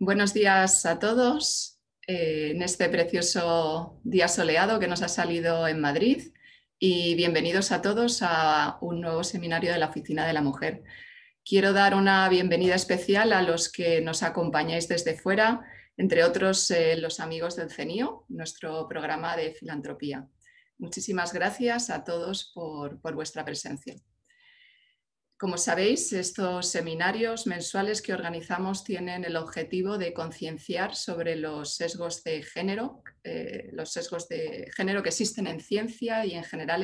Buenos días a todos eh, en este precioso día soleado que nos ha salido en Madrid y bienvenidos a todos a un nuevo seminario de la Oficina de la Mujer. Quiero dar una bienvenida especial a los que nos acompañáis desde fuera, entre otros eh, los amigos del CENIO, nuestro programa de filantropía. Muchísimas gracias a todos por vuestra presencia. Como sabéis, estos seminarios mensuales que organizamos tienen el objetivo de concienciar sobre los sesgos de género, eh, los sesgos de género que existen en ciencia y en general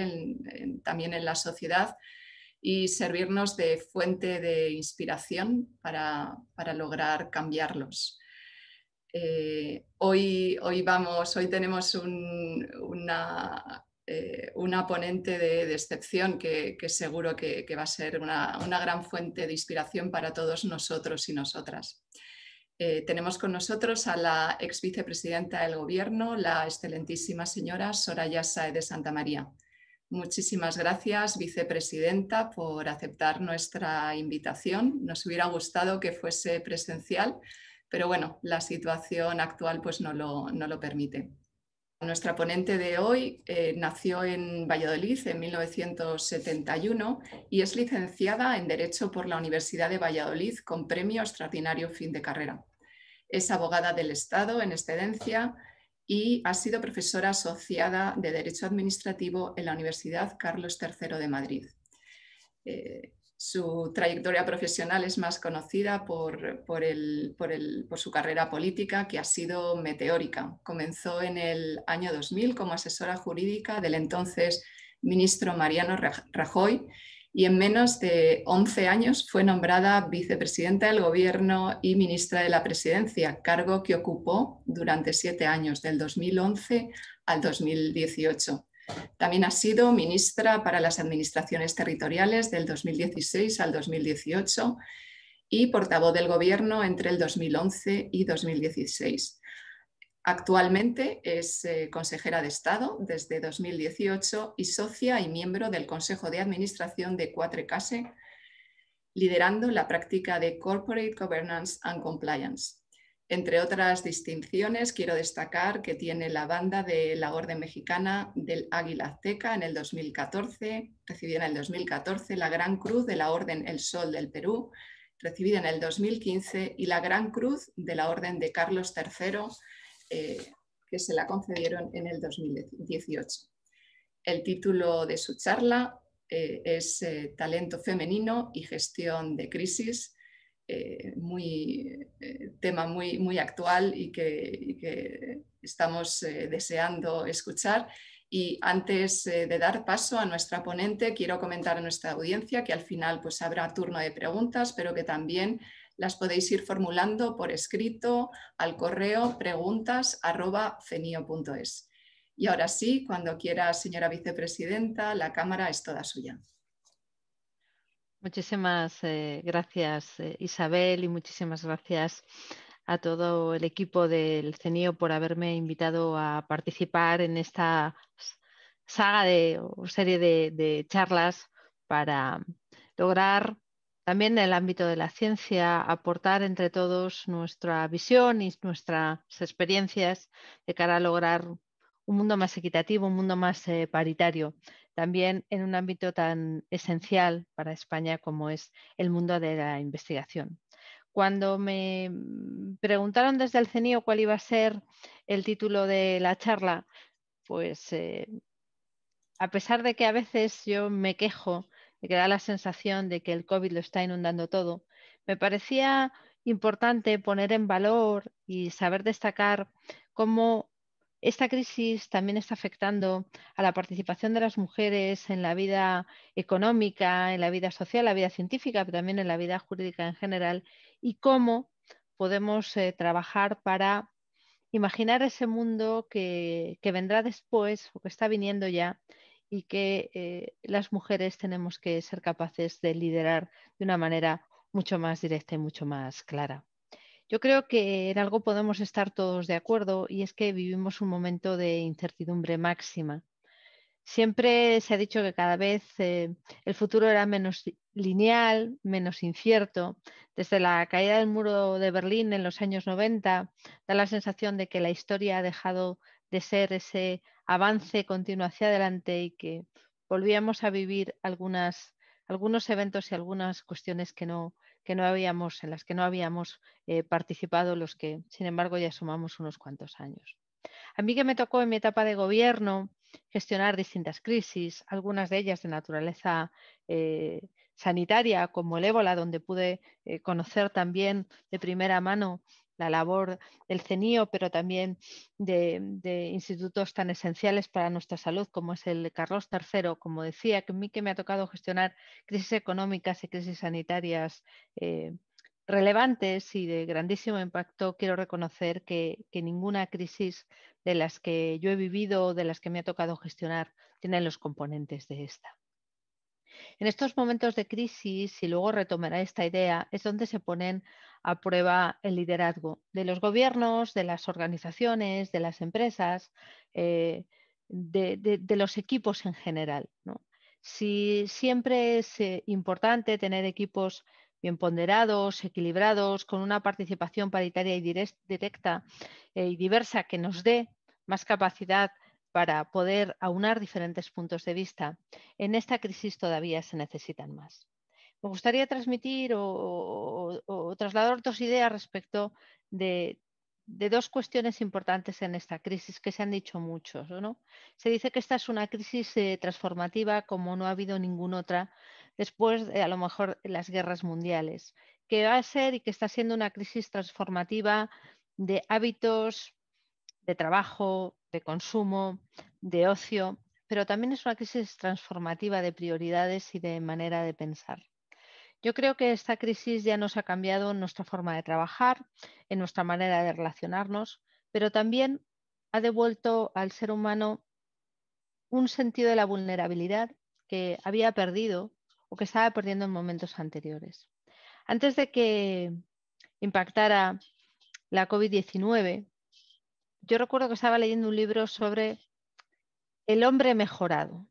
también en la sociedad y servirnos de fuente de inspiración para, lograr cambiarlos. Eh, hoy, hoy, vamos, hoy tenemos una, eh, una ponente de, excepción que, seguro que, va a ser una, gran fuente de inspiración para todos nosotros y nosotras. Eh, tenemos con nosotros a la ex vicepresidenta del Gobierno, la excelentísima señora Soraya Sae de Santa María. Muchísimas gracias, vicepresidenta, por aceptar nuestra invitación. Nos hubiera gustado que fuese presencial, pero bueno, la situación actual pues no lo permite. Nuestra ponente de hoy eh, nació en Valladolid en 1971 y es licenciada en Derecho por la Universidad de Valladolid con premio extraordinario fin de carrera. Es abogada del Estado en excedencia y ha sido profesora asociada de Derecho Administrativo en la Universidad Carlos III de Madrid. Eh, su trayectoria profesional es más conocida por, su carrera política, que ha sido meteórica. Comenzó en el año 2000 como asesora jurídica del entonces ministro Mariano Rajoy y en menos de 11 años fue nombrada vicepresidenta del Gobierno y ministra de la Presidencia, cargo que ocupó durante siete años, del 2011 al 2018. También ha sido ministra para las Administraciones Territoriales del 2016 al 2018 y portavoz del Gobierno entre el 2011 y 2016. Actualmente es eh, consejera de Estado desde 2018 y socia y miembro del Consejo de Administración de Case, liderando la práctica de Corporate Governance and Compliance. Entre otras distinciones, quiero destacar que tiene la banda de la Orden Mexicana del Águila Azteca en el 2014, recibida en el 2014, la Gran Cruz de la Orden El Sol del Perú, recibida en el 2015, y la Gran Cruz de la Orden de Carlos III, eh, que se la concedieron en el 2018. El título de su charla eh, es eh, Talento femenino y gestión de crisis eh, muy, eh, tema muy, muy actual y que, estamos eh, deseando escuchar. Y antes de dar paso a nuestra ponente, quiero comentar a nuestra audiencia que al final pues, habrá turno de preguntas, pero que también las podéis ir formulando por escrito al correo preguntas.cenio.es. Y ahora sí, cuando quiera, señora vicepresidenta, la cámara es toda suya. Muchísimas eh, gracias, eh, Isabel, y muchísimas gracias a todo el equipo del CENIO por haberme invitado a participar en esta saga de, o serie de, charlas para lograr también en el ámbito de la ciencia aportar entre todos nuestra visión y nuestras experiencias de cara a lograr un mundo más equitativo, un mundo más eh, paritario también en un ámbito tan esencial para España como es el mundo de la investigación. Cuando me mm, preguntaron desde el CENIO cuál iba a ser el título de la charla, pues eh, a pesar de que a veces yo me quejo de que da la sensación de que el COVID lo está inundando todo, me parecía importante poner en valor y saber destacar cómo esta crisis también está afectando a la participación de las mujeres en la vida económica, en la vida social, la vida científica, pero también en la vida jurídica en general y cómo podemos eh, trabajar para imaginar ese mundo que, vendrá después o que está viniendo ya y que eh, las mujeres tenemos que ser capaces de liderar de una manera mucho más directa y mucho más clara. Yo creo que en algo podemos estar todos de acuerdo y es que vivimos un momento de incertidumbre máxima. Siempre se ha dicho que cada vez eh, el futuro era menos lineal, menos incierto. Desde la caída del muro de Berlín en los años 90, da la sensación de que la historia ha dejado de ser ese avance continuo hacia adelante y que volvíamos a vivir algunos eventos y algunas cuestiones que no que no habíamos, en las que no habíamos eh, participado, los que, sin embargo, ya sumamos unos cuantos años. A mí que me tocó en mi etapa de gobierno gestionar distintas crisis, algunas de ellas de naturaleza eh, sanitaria, como el ébola, donde pude eh, conocer también de primera mano la labor del CENIO, pero también de, institutos tan esenciales para nuestra salud como es el Carlos III, como decía, que a mí que me ha tocado gestionar crisis económicas y crisis sanitarias. Eh, relevantes y de grandísimo impacto, quiero reconocer que, ninguna crisis de las que yo he vivido o de las que me ha tocado gestionar tiene los componentes de esta. En estos momentos de crisis, y luego retomaré esta idea, es donde se ponen aprueba el liderazgo de los gobiernos, de las organizaciones, de las empresas, eh, de, los equipos en general. Si siempre es eh, importante tener equipos bien ponderados, equilibrados, con una participación paritaria y directa eh, y diversa que nos dé más capacidad para poder aunar diferentes puntos de vista, en esta crisis todavía se necesitan más me gustaría transmitir o, trasladar dos ideas respecto de, dos cuestiones importantes en esta crisis que se han dicho muchos. Se dice que esta es una crisis eh, transformativa como no ha habido ninguna otra después, de a lo mejor, las guerras mundiales, que va a ser y que está siendo una crisis transformativa de hábitos, de trabajo, de consumo, de ocio, pero también es una crisis transformativa de prioridades y de manera de pensar. Yo creo que esta crisis ya nos ha cambiado en nuestra forma de trabajar, en nuestra manera de relacionarnos, pero también ha devuelto al ser humano un sentido de la vulnerabilidad que había perdido o que estaba perdiendo en momentos anteriores. Antes de que impactara la COVID-19, yo recuerdo que estaba leyendo un libro sobre el hombre mejorado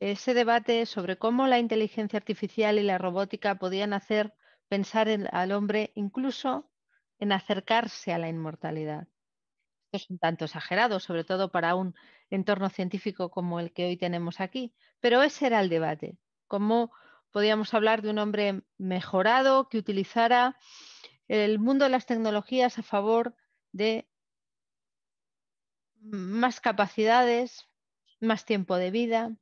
ese debate sobre cómo la inteligencia artificial y la robótica podían hacer pensar al hombre incluso en acercarse a la inmortalidad. Esto es un tanto exagerado, sobre todo para un entorno científico como el que hoy tenemos aquí, pero ese era el debate. ¿Cómo podíamos hablar de un hombre mejorado que utilizara el mundo de las tecnologías a favor de más capacidades, más tiempo de vida?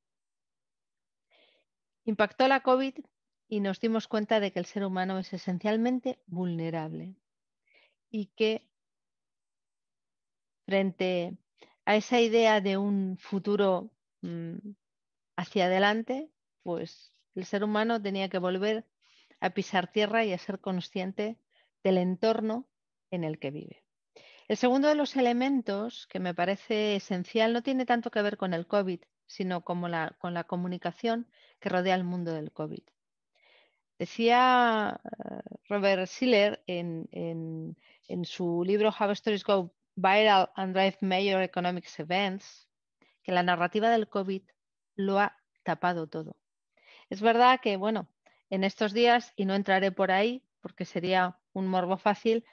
Impactó la COVID y nos dimos cuenta de que el ser humano es esencialmente vulnerable y que frente a esa idea de un futuro mm, hacia adelante, pues el ser humano tenía que volver a pisar tierra y a ser consciente del entorno en el que vive. El segundo de los elementos que me parece esencial no tiene tanto que ver con el COVID, sino como con la comunicación que rodea el mundo del COVID. Decía eh, Robert Siller en, su libro How Stories Go Viral and Drive Major Economic Events que la narrativa del COVID lo ha tapado todo. Es verdad que, bueno, en estos días, y no entraré por ahí porque sería un morbo fácil,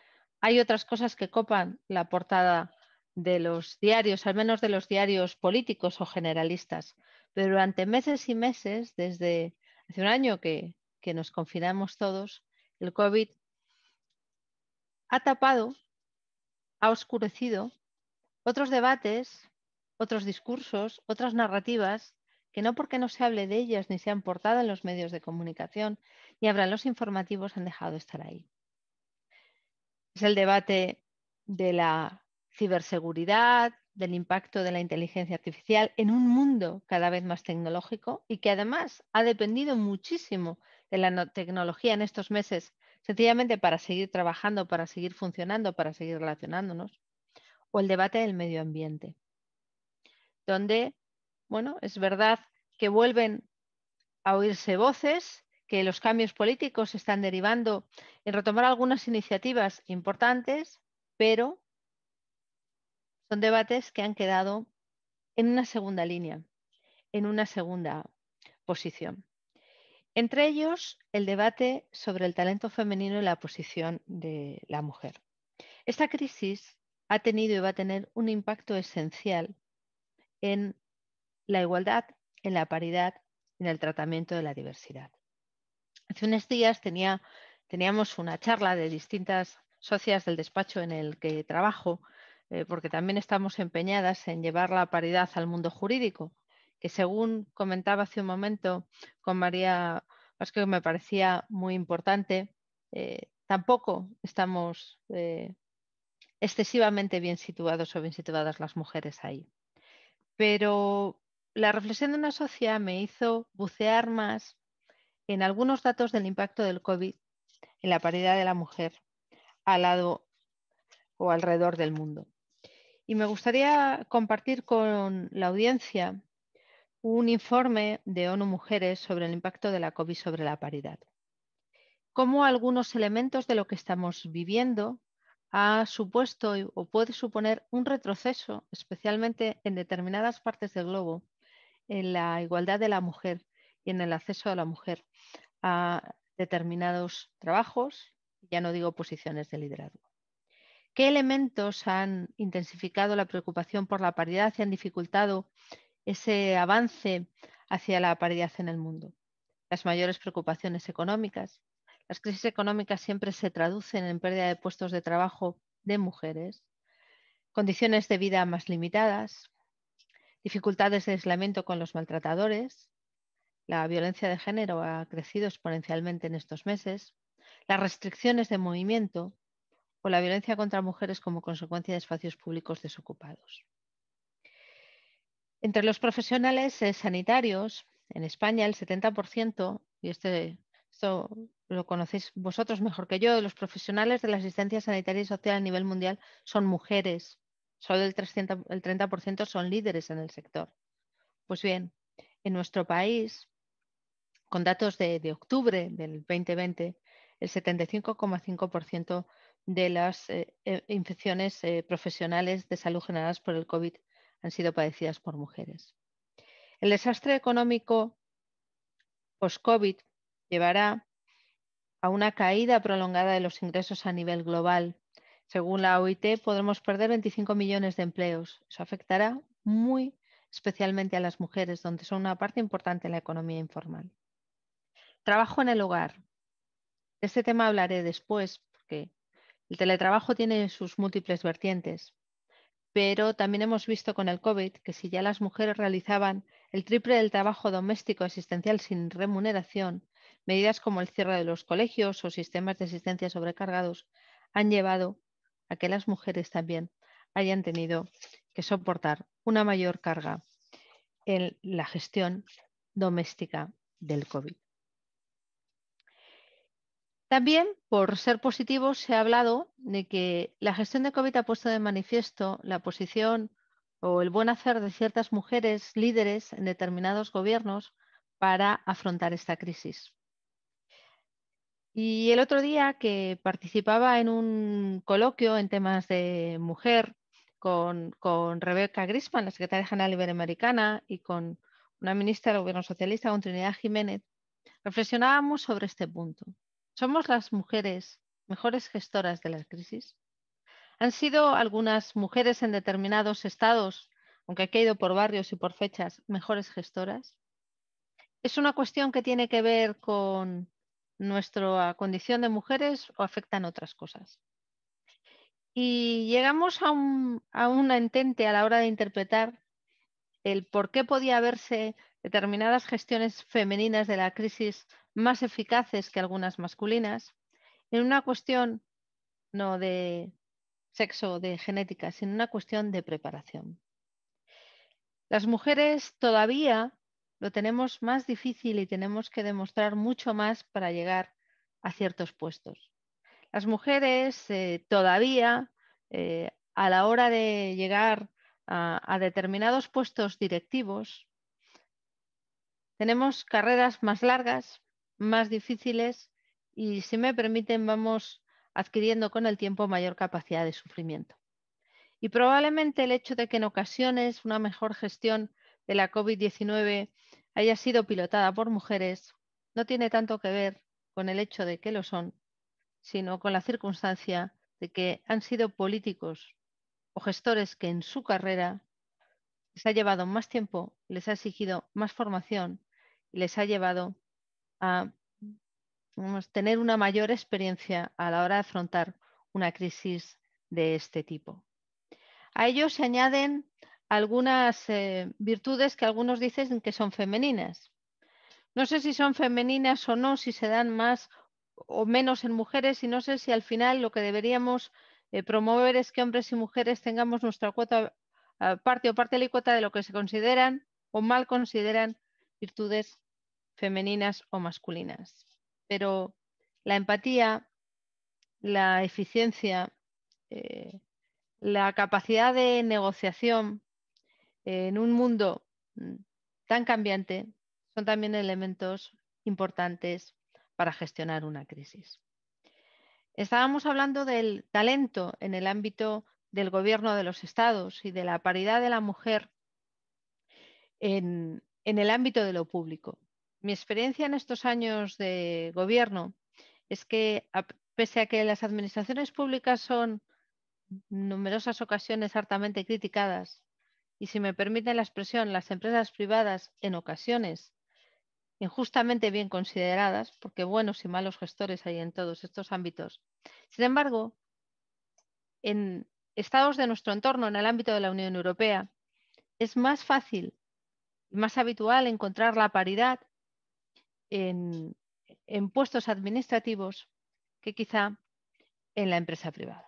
hay otras cosas que copan la portada de los diarios, al menos de los diarios políticos o generalistas. Pero durante meses y meses, desde hace un año que, nos confinamos todos, el COVID ha tapado, ha oscurecido otros debates, otros discursos, otras narrativas que no porque no se hable de ellas ni se han portado en los medios de comunicación, ni habrán los informativos, han dejado de estar ahí. Es el debate de la ciberseguridad, del impacto de la inteligencia artificial en un mundo cada vez más tecnológico y que además ha dependido muchísimo de la tecnología en estos meses, sencillamente para seguir trabajando, para seguir funcionando, para seguir relacionándonos, o el debate del medio ambiente, donde, bueno, es verdad que vuelven a oírse voces, que los cambios políticos están derivando en retomar algunas iniciativas importantes, pero son debates que han quedado en una segunda línea, en una segunda posición. Entre ellos, el debate sobre el talento femenino y la posición de la mujer. Esta crisis ha tenido y va a tener un impacto esencial en la igualdad, en la paridad, en el tratamiento de la diversidad. Hace unos días teníamos una charla de distintas socias del despacho en el que trabajo eh, porque también estamos empeñadas en llevar la paridad al mundo jurídico, que según comentaba hace un momento con María que me parecía muy importante, eh, tampoco estamos eh, excesivamente bien situados o bien situadas las mujeres ahí. Pero la reflexión de una sociedad me hizo bucear más en algunos datos del impacto del COVID en la paridad de la mujer al lado o alrededor del mundo. Y me gustaría compartir con la audiencia un informe de ONU Mujeres sobre el impacto de la COVID sobre la paridad. Cómo algunos elementos de lo que estamos viviendo ha supuesto o puede suponer un retroceso, especialmente en determinadas partes del globo, en la igualdad de la mujer y en el acceso de la mujer a determinados trabajos, ya no digo posiciones de liderazgo. ¿Qué elementos han intensificado la preocupación por la paridad y han dificultado ese avance hacia la paridad en el mundo? Las mayores preocupaciones económicas. Las crisis económicas siempre se traducen en pérdida de puestos de trabajo de mujeres, condiciones de vida más limitadas, dificultades de aislamiento con los maltratadores. La violencia de género ha crecido exponencialmente en estos meses. Las restricciones de movimiento, o la violencia contra mujeres como consecuencia de espacios públicos desocupados. Entre los profesionales eh, sanitarios, en España el 70%, y este, esto lo conocéis vosotros mejor que yo, los profesionales de la asistencia sanitaria y social a nivel mundial son mujeres. Solo el 30%, son líderes en el sector. Pues bien, en nuestro país, con datos de octubre del 2020, el 75,5% de las eh, eh, infecciones eh, profesionales de salud generadas por el COVID han sido padecidas por mujeres. El desastre económico post-COVID llevará a una caída prolongada de los ingresos a nivel global. Según la OIT, podremos perder 25 millones de empleos. Eso afectará muy especialmente a las mujeres, donde son una parte importante en la economía informal. Trabajo en el hogar este tema hablaré después, porque el teletrabajo tiene sus múltiples vertientes, pero también hemos visto con el COVID que si ya las mujeres realizaban el triple del trabajo doméstico asistencial sin remuneración, medidas como el cierre de los colegios o sistemas de asistencia sobrecargados han llevado a que las mujeres también hayan tenido que soportar una mayor carga en la gestión doméstica del COVID. También, por ser positivo, se ha hablado de que la gestión de COVID ha puesto de manifiesto la posición o el buen hacer de ciertas mujeres líderes en determinados gobiernos para afrontar esta crisis. Y el otro día que participaba en un coloquio en temas de mujer con, con Rebeca Grisman, la secretaria general iberoamericana, y con una ministra del gobierno socialista, con Trinidad Jiménez, reflexionábamos sobre este punto. ¿Somos las mujeres mejores gestoras de la crisis? Han sido algunas mujeres en determinados estados, aunque ha caído por barrios y por fechas, mejores gestoras. ¿Es una cuestión que tiene que ver con nuestra condición de mujeres o afectan otras cosas? Y llegamos a, un, a entente a la hora de interpretar el por qué podía haberse determinadas gestiones femeninas de la crisis más eficaces que algunas masculinas, en una cuestión no de sexo, de genética, sino una cuestión de preparación. Las mujeres todavía lo tenemos más difícil y tenemos que demostrar mucho más para llegar a ciertos puestos. Las mujeres eh, todavía eh, a la hora de llegar a determinados puestos directivos tenemos carreras más largas, más difíciles y, si me permiten, vamos adquiriendo con el tiempo mayor capacidad de sufrimiento. Y probablemente el hecho de que en ocasiones una mejor gestión de la COVID-19 haya sido pilotada por mujeres no tiene tanto que ver con el hecho de que lo son, sino con la circunstancia de que han sido políticos o gestores que en su carrera les ha llevado más tiempo, les ha exigido más formación y les ha llevado a tener una mayor experiencia a la hora de afrontar una crisis de este tipo. A ello se añaden algunas eh, virtudes que algunos dicen que son femeninas. No sé si son femeninas o no, si se dan más o menos en mujeres y no sé si al final lo que deberíamos eh, promover es que hombres y mujeres tengamos nuestra cuota, parte o parte cuota de lo que se consideran o mal consideran virtudes femeninas o masculinas. Pero la empatía, la eficiencia, eh, la capacidad de negociación eh, en un mundo mm, tan cambiante son también elementos importantes para gestionar una crisis. Estábamos hablando del talento en el ámbito del gobierno de los estados y de la paridad de la mujer en el ámbito de lo público mi experiencia en estos años de gobierno es que, pese a que las administraciones públicas son numerosas ocasiones hartamente criticadas, y si me permiten la expresión, las empresas privadas en ocasiones injustamente bien consideradas, porque buenos y malos gestores hay en todos estos ámbitos. Sin embargo, en estados de nuestro entorno, en el ámbito de la Unión Europea, es más fácil y más habitual encontrar la paridad en, puestos administrativos que quizá en la empresa privada.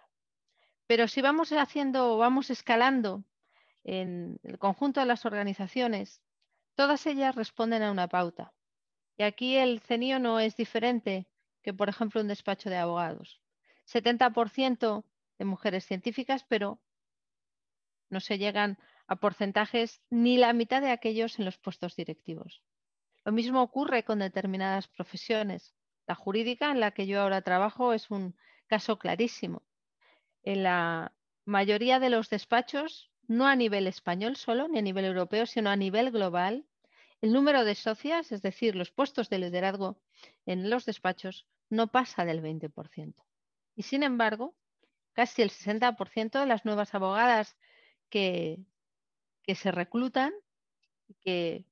Pero si vamos haciendo o vamos escalando en el conjunto de las organizaciones, todas ellas responden a una pauta. Y aquí el CENIO no es diferente que, por ejemplo, un despacho de abogados. 70% de mujeres científicas, pero no se llegan a porcentajes ni la mitad de aquellos en los puestos directivos. Lo mismo ocurre con determinadas profesiones. La jurídica en la que yo ahora trabajo es un caso clarísimo. En la mayoría de los despachos, no a nivel español solo, ni a nivel europeo, sino a nivel global, el número de socias, es decir, los puestos de liderazgo en los despachos, no pasa del 20%. Y sin embargo, casi el 60% de las nuevas abogadas que, que se reclutan, que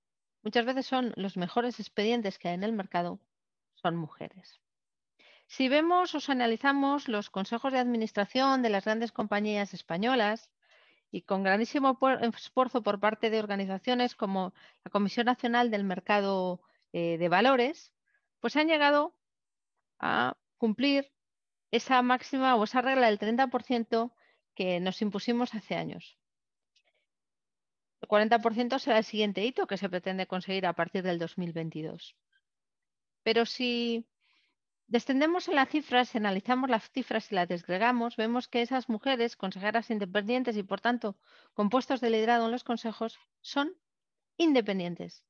muchas veces son los mejores expedientes que hay en el mercado, son mujeres. Si vemos o analizamos los consejos de administración de las grandes compañías españolas y con grandísimo esfuerzo por parte de organizaciones como la Comisión Nacional del Mercado eh, de Valores, pues han llegado a cumplir esa máxima o esa regla del 30% que nos impusimos hace años. El 40% será el siguiente hito que se pretende conseguir a partir del 2022. Pero si descendemos en las cifras, analizamos las cifras y las desgregamos, vemos que esas mujeres, consejeras independientes y por tanto con puestos de liderado en los consejos, son independientes.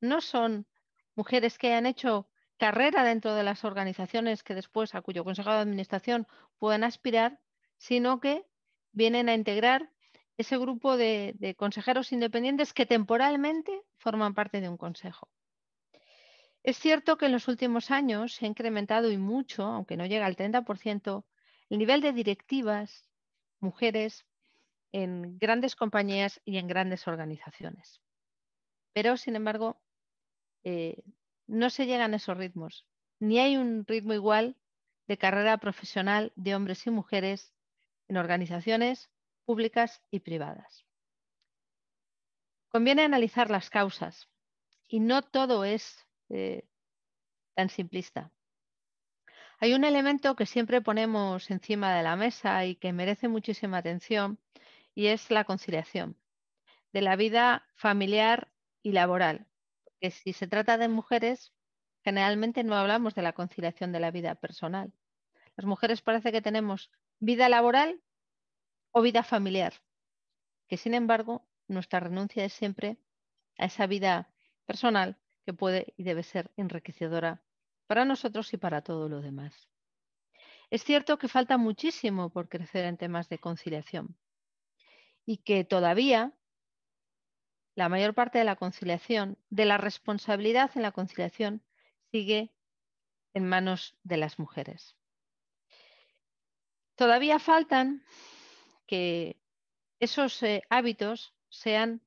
No son mujeres que hayan hecho carrera dentro de las organizaciones que después a cuyo consejo de administración pueden aspirar, sino que vienen a integrar ese grupo de, consejeros independientes que temporalmente forman parte de un consejo. Es cierto que en los últimos años se ha incrementado y mucho, aunque no llega al 30%, el nivel de directivas mujeres en grandes compañías y en grandes organizaciones. Pero, sin embargo, eh, no se llegan a esos ritmos. Ni hay un ritmo igual de carrera profesional de hombres y mujeres en organizaciones públicas y privadas. Conviene analizar las causas y no todo es eh, tan simplista. Hay un elemento que siempre ponemos encima de la mesa y que merece muchísima atención y es la conciliación de la vida familiar y laboral. Porque si se trata de mujeres, generalmente no hablamos de la conciliación de la vida personal. Las mujeres parece que tenemos vida laboral o vida familiar, que sin embargo nuestra renuncia es siempre a esa vida personal que puede y debe ser enriquecedora para nosotros y para todo lo demás. Es cierto que falta muchísimo por crecer en temas de conciliación y que todavía la mayor parte de la conciliación, de la responsabilidad en la conciliación, sigue en manos de las mujeres. Todavía faltan que esos eh, hábitos sean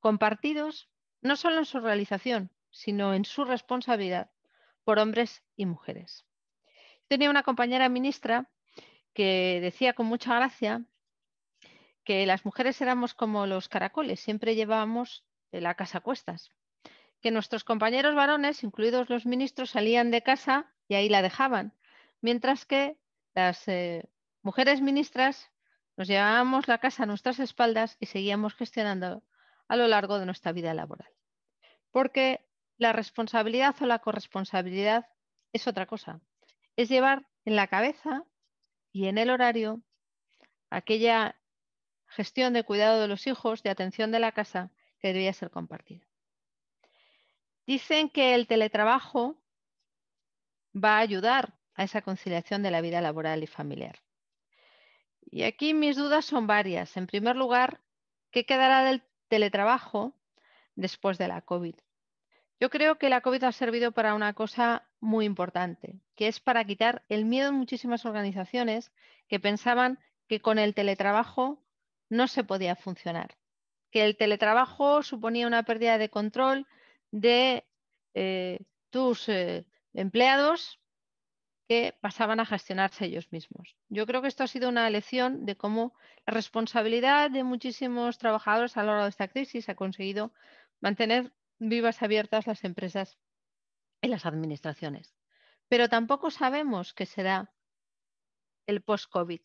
compartidos no solo en su realización, sino en su responsabilidad por hombres y mujeres. Tenía una compañera ministra que decía con mucha gracia que las mujeres éramos como los caracoles, siempre llevábamos eh, la casa a cuestas, que nuestros compañeros varones, incluidos los ministros, salían de casa y ahí la dejaban, mientras que las eh, mujeres ministras nos llevábamos la casa a nuestras espaldas y seguíamos gestionando a lo largo de nuestra vida laboral. Porque la responsabilidad o la corresponsabilidad es otra cosa. Es llevar en la cabeza y en el horario aquella gestión de cuidado de los hijos, de atención de la casa, que debía ser compartida. Dicen que el teletrabajo va a ayudar a esa conciliación de la vida laboral y familiar. Y aquí mis dudas son varias. En primer lugar, ¿qué quedará del teletrabajo después de la COVID? Yo creo que la COVID ha servido para una cosa muy importante, que es para quitar el miedo en muchísimas organizaciones que pensaban que con el teletrabajo no se podía funcionar, que el teletrabajo suponía una pérdida de control de eh, tus eh, empleados pasaban a gestionarse ellos mismos. Yo creo que esto ha sido una lección de cómo la responsabilidad de muchísimos trabajadores a lo largo de esta crisis ha conseguido mantener vivas abiertas las empresas y las administraciones. Pero tampoco sabemos qué será el post-COVID.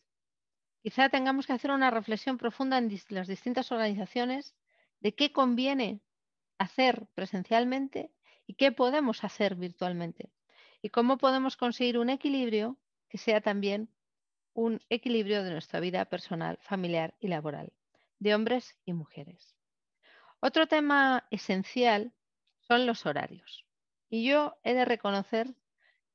Quizá tengamos que hacer una reflexión profunda en las distintas organizaciones de qué conviene hacer presencialmente y qué podemos hacer virtualmente y cómo podemos conseguir un equilibrio que sea también un equilibrio de nuestra vida personal, familiar y laboral, de hombres y mujeres. Otro tema esencial son los horarios. Y yo he de reconocer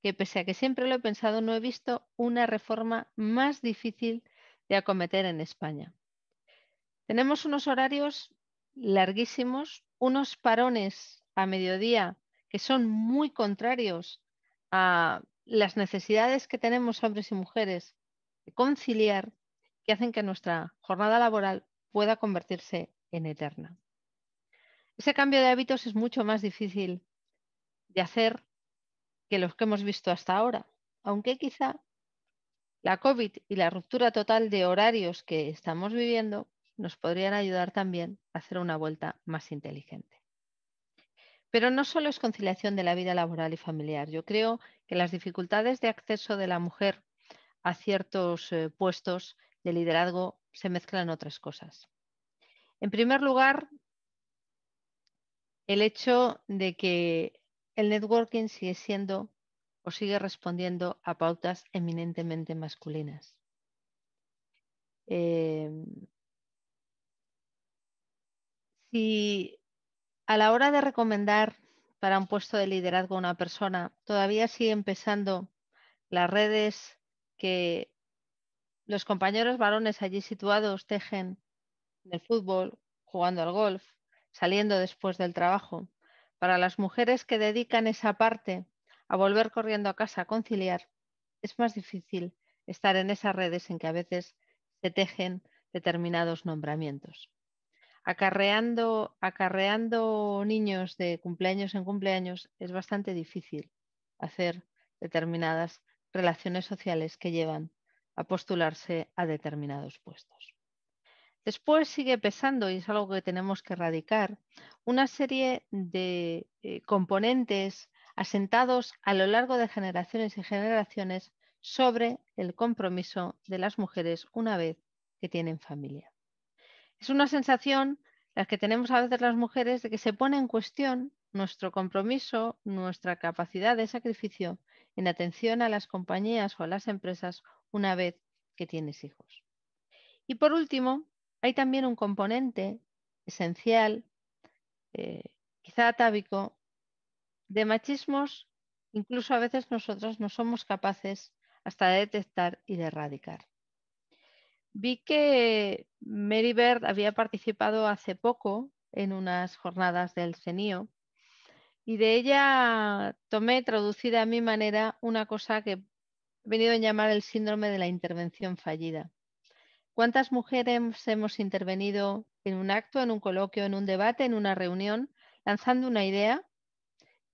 que pese a que siempre lo he pensado, no he visto una reforma más difícil de acometer en España. Tenemos unos horarios larguísimos, unos parones a mediodía que son muy contrarios a las necesidades que tenemos hombres y mujeres de conciliar que hacen que nuestra jornada laboral pueda convertirse en eterna. Ese cambio de hábitos es mucho más difícil de hacer que los que hemos visto hasta ahora, aunque quizá la COVID y la ruptura total de horarios que estamos viviendo nos podrían ayudar también a hacer una vuelta más inteligente. Pero no solo es conciliación de la vida laboral y familiar. Yo creo que las dificultades de acceso de la mujer a ciertos eh, puestos de liderazgo se mezclan otras cosas. En primer lugar, el hecho de que el networking sigue siendo o sigue respondiendo a pautas eminentemente masculinas. Em, si a la hora de recomendar para un puesto de liderazgo a una persona, todavía sigue empezando las redes que los compañeros varones allí situados tejen en el fútbol, jugando al golf, saliendo después del trabajo. Para las mujeres que dedican esa parte a volver corriendo a casa a conciliar, es más difícil estar en esas redes en que a veces se tejen determinados nombramientos acarreando, niños de cumpleaños en cumpleaños es bastante difícil hacer determinadas relaciones sociales que llevan a postularse a determinados puestos. Después sigue pesando, y es algo que tenemos que erradicar, una serie de eh, componentes asentados a lo largo de generaciones y generaciones sobre el compromiso de las mujeres una vez que tienen familia. Es una sensación, la que tenemos a veces las mujeres, de que se pone en cuestión nuestro compromiso, nuestra capacidad de sacrificio en atención a las compañías o a las empresas una vez que tienes hijos. Y por último, hay también un componente esencial, eh, quizá atávico, de machismos, incluso a veces nosotros no somos capaces hasta de detectar y de erradicar. Vi que Mary Bird había participado hace poco en unas jornadas del CENIO y de ella tomé, traducida a mi manera, una cosa que he venido a llamar el síndrome de la intervención fallida. ¿Cuántas mujeres hemos intervenido en un acto, en un coloquio, en un debate, en una reunión, lanzando una idea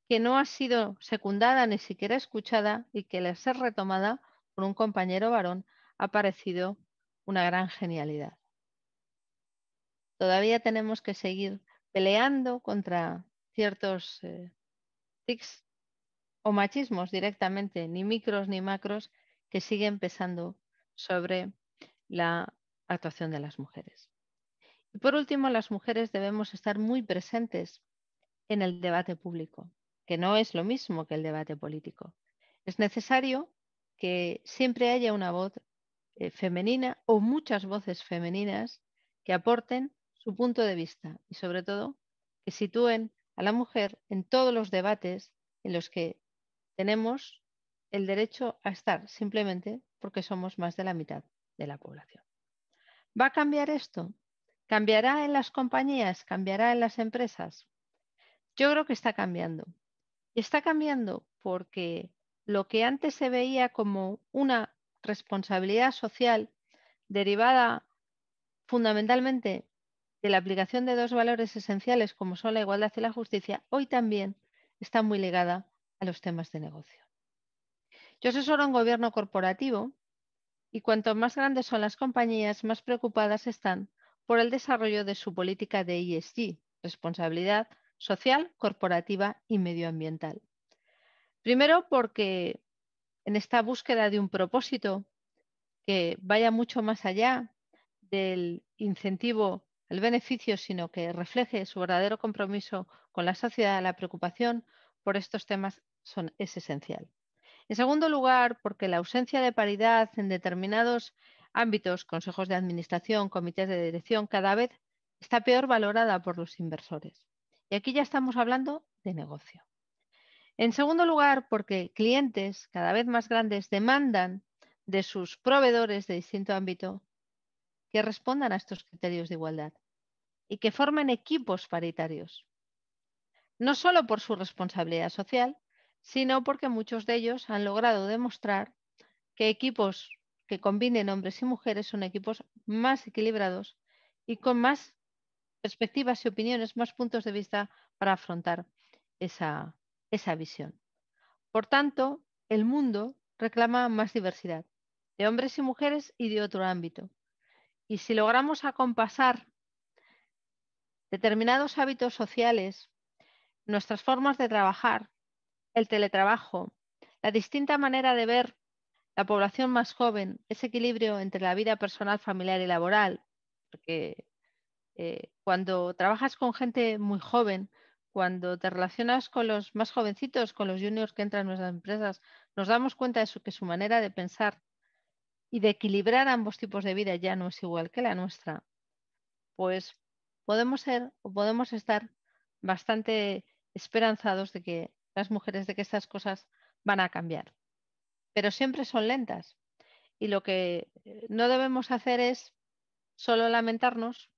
que no ha sido secundada ni siquiera escuchada y que al ser retomada por un compañero varón ha parecido una gran genialidad. Todavía tenemos que seguir peleando contra ciertos eh, tics o machismos directamente, ni micros ni macros, que siguen pesando sobre la actuación de las mujeres. Y por último, las mujeres debemos estar muy presentes en el debate público, que no es lo mismo que el debate político. Es necesario que siempre haya una voz eh, femenina o muchas voces femeninas que aporten su punto de vista y sobre todo que sitúen a la mujer en todos los debates en los que tenemos el derecho a estar simplemente porque somos más de la mitad de la población. ¿Va a cambiar esto? ¿Cambiará en las compañías? ¿Cambiará en las empresas? Yo creo que está cambiando. Está cambiando porque lo que antes se veía como una responsabilidad social derivada fundamentalmente de la aplicación de dos valores esenciales como son la igualdad y la justicia, hoy también está muy ligada a los temas de negocio. Yo asesoro un gobierno corporativo y cuanto más grandes son las compañías, más preocupadas están por el desarrollo de su política de ESG, responsabilidad social, corporativa y medioambiental. Primero porque en esta búsqueda de un propósito que vaya mucho más allá del incentivo al beneficio, sino que refleje su verdadero compromiso con la sociedad, la preocupación por estos temas es esencial. En segundo lugar, porque la ausencia de paridad en determinados ámbitos, consejos de administración, comités de dirección, cada vez está peor valorada por los inversores. Y aquí ya estamos hablando de negocio. En segundo lugar, porque clientes cada vez más grandes demandan de sus proveedores de distinto ámbito que respondan a estos criterios de igualdad y que formen equipos paritarios, no solo por su responsabilidad social, sino porque muchos de ellos han logrado demostrar que equipos que combinen hombres y mujeres son equipos más equilibrados y con más perspectivas y opiniones, más puntos de vista para afrontar esa, esa visión. Por tanto, el mundo reclama más diversidad de hombres y mujeres y de otro ámbito. Y si logramos acompasar determinados hábitos sociales, nuestras formas de trabajar, el teletrabajo, la distinta manera de ver la población más joven, ese equilibrio entre la vida personal, familiar y laboral, porque eh, cuando trabajas con gente muy joven, cuando te relacionas con los más jovencitos, con los juniors que entran en nuestras empresas, nos damos cuenta de que su manera de pensar y de equilibrar ambos tipos de vida ya no es igual que la nuestra, pues podemos ser o podemos estar bastante esperanzados de que las mujeres, de que estas cosas van a cambiar. Pero siempre son lentas. Y lo que eh, no debemos hacer es solo lamentarnos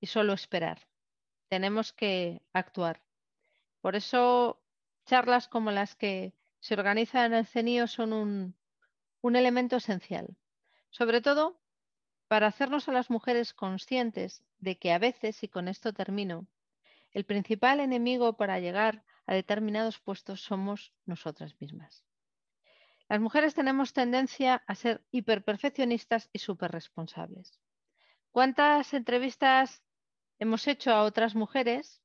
y solo esperar tenemos que actuar. Por eso charlas como las que se organizan en el CENIO son un, elemento esencial, sobre todo para hacernos a las mujeres conscientes de que a veces, y con esto termino, el principal enemigo para llegar a determinados puestos somos nosotras mismas. Las mujeres tenemos tendencia a ser hiperperfeccionistas y superresponsables. ¿Cuántas entrevistas hemos hecho a otras mujeres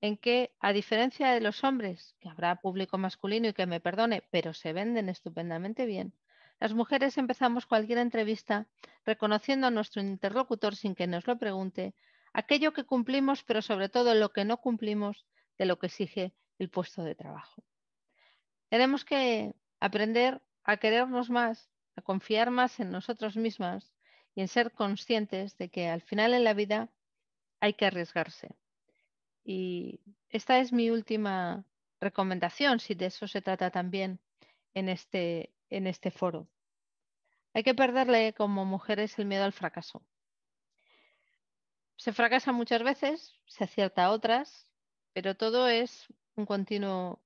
en que, a diferencia de los hombres, que habrá público masculino y que me perdone, pero se venden estupendamente bien, las mujeres empezamos cualquier entrevista reconociendo a nuestro interlocutor sin que nos lo pregunte aquello que cumplimos, pero sobre todo lo que no cumplimos de lo que exige el puesto de trabajo. Tenemos que aprender a querernos más, a confiar más en nosotros mismas y en ser conscientes de que al final en la vida hay que arriesgarse. Y esta es mi última recomendación, si de eso se trata también en este, en este foro. Hay que perderle como mujeres el miedo al fracaso. Se fracasa muchas veces, se acierta otras, pero todo es un continuo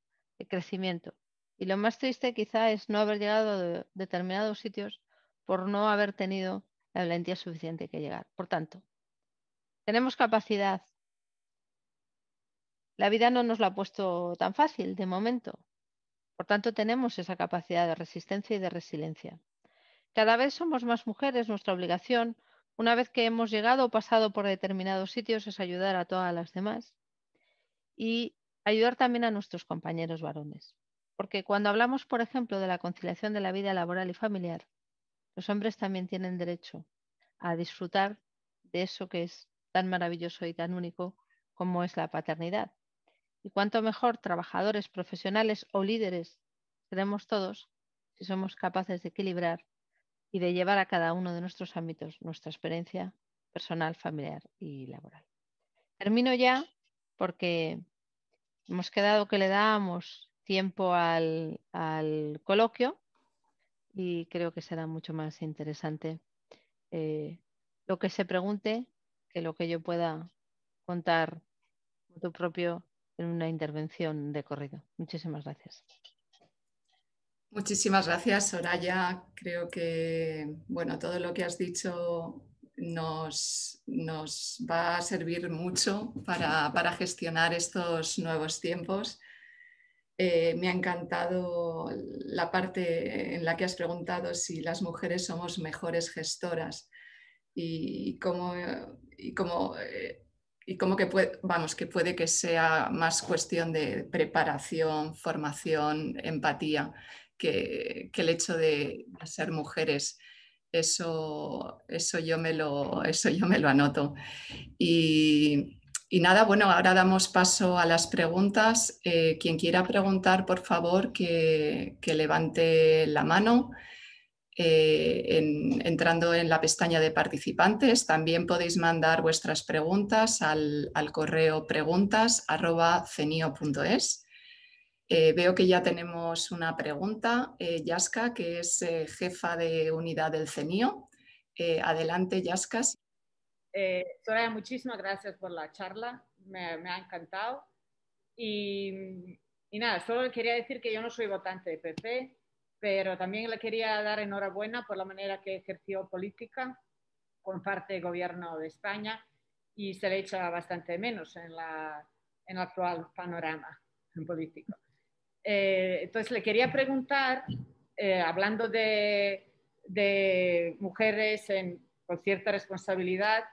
crecimiento. Y lo más triste quizá es no haber llegado a determinados sitios por no haber tenido la valentía suficiente que llegar. Por tanto, tenemos capacidad. La vida no nos la ha puesto tan fácil de momento. Por tanto, tenemos esa capacidad de resistencia y de resiliencia. Cada vez somos más mujeres, nuestra obligación, una vez que hemos llegado o pasado por determinados sitios, es ayudar a todas las demás y ayudar también a nuestros compañeros varones. Porque cuando hablamos, por ejemplo, de la conciliación de la vida laboral y familiar, los hombres también tienen derecho a disfrutar de eso que es tan maravilloso y tan único como es la paternidad. Y cuanto mejor trabajadores, profesionales o líderes seremos todos si somos capaces de equilibrar y de llevar a cada uno de nuestros ámbitos nuestra experiencia personal, familiar y laboral. Termino ya porque hemos quedado que le damos tiempo al, al coloquio y creo que será mucho más interesante eh, lo que se pregunte que lo que yo pueda contar tu propio en una intervención de corrido. Muchísimas gracias. Muchísimas gracias, Soraya. Creo que bueno, todo lo que has dicho nos, nos va a servir mucho para, para gestionar estos nuevos tiempos. Eh, me ha encantado la parte en la que has preguntado si las mujeres somos mejores gestoras y cómo, y eh, y que puede, vamos, que puede que sea más cuestión de preparación, formación, empatía, que, que el hecho de, ser mujeres. Eso, eso, yo me lo, eso yo me lo anoto. Y, y nada, bueno, ahora damos paso a las preguntas. Eh, quien quiera preguntar, por favor, que levante la mano. Eh, entrando en la pestaña de participantes. También podéis mandar vuestras preguntas al, correo preguntas.cenio.es. Eh, veo que ya tenemos una pregunta, eh, Yaska, que es jefa de unidad del CENIO. adelante, Yaska. Soraya, muchísimas gracias por la charla, me, ha encantado. y nada, solo quería decir que yo no soy votante de PP, pero también le quería dar enhorabuena por la manera que ejerció política con parte del gobierno de España y se le echa bastante menos en, la, en el actual panorama político. Eh, entonces le quería preguntar, eh, hablando de, mujeres con cierta responsabilidad,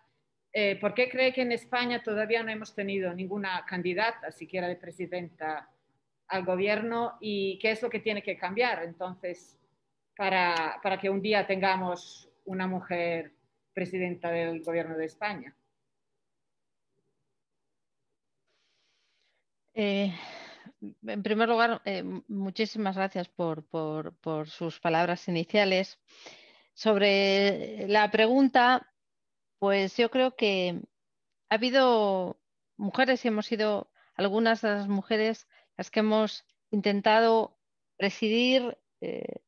eh, ¿por qué cree que en España todavía no hemos tenido ninguna candidata, siquiera de presidenta al gobierno y qué es lo que tiene que cambiar entonces para, que un día tengamos una mujer presidenta del gobierno de España. Eh, en primer lugar, eh, muchísimas gracias por, por, por, sus palabras iniciales. Sobre la pregunta, pues yo creo que ha habido mujeres y hemos sido algunas de las mujeres es que hemos intentado presidir eh,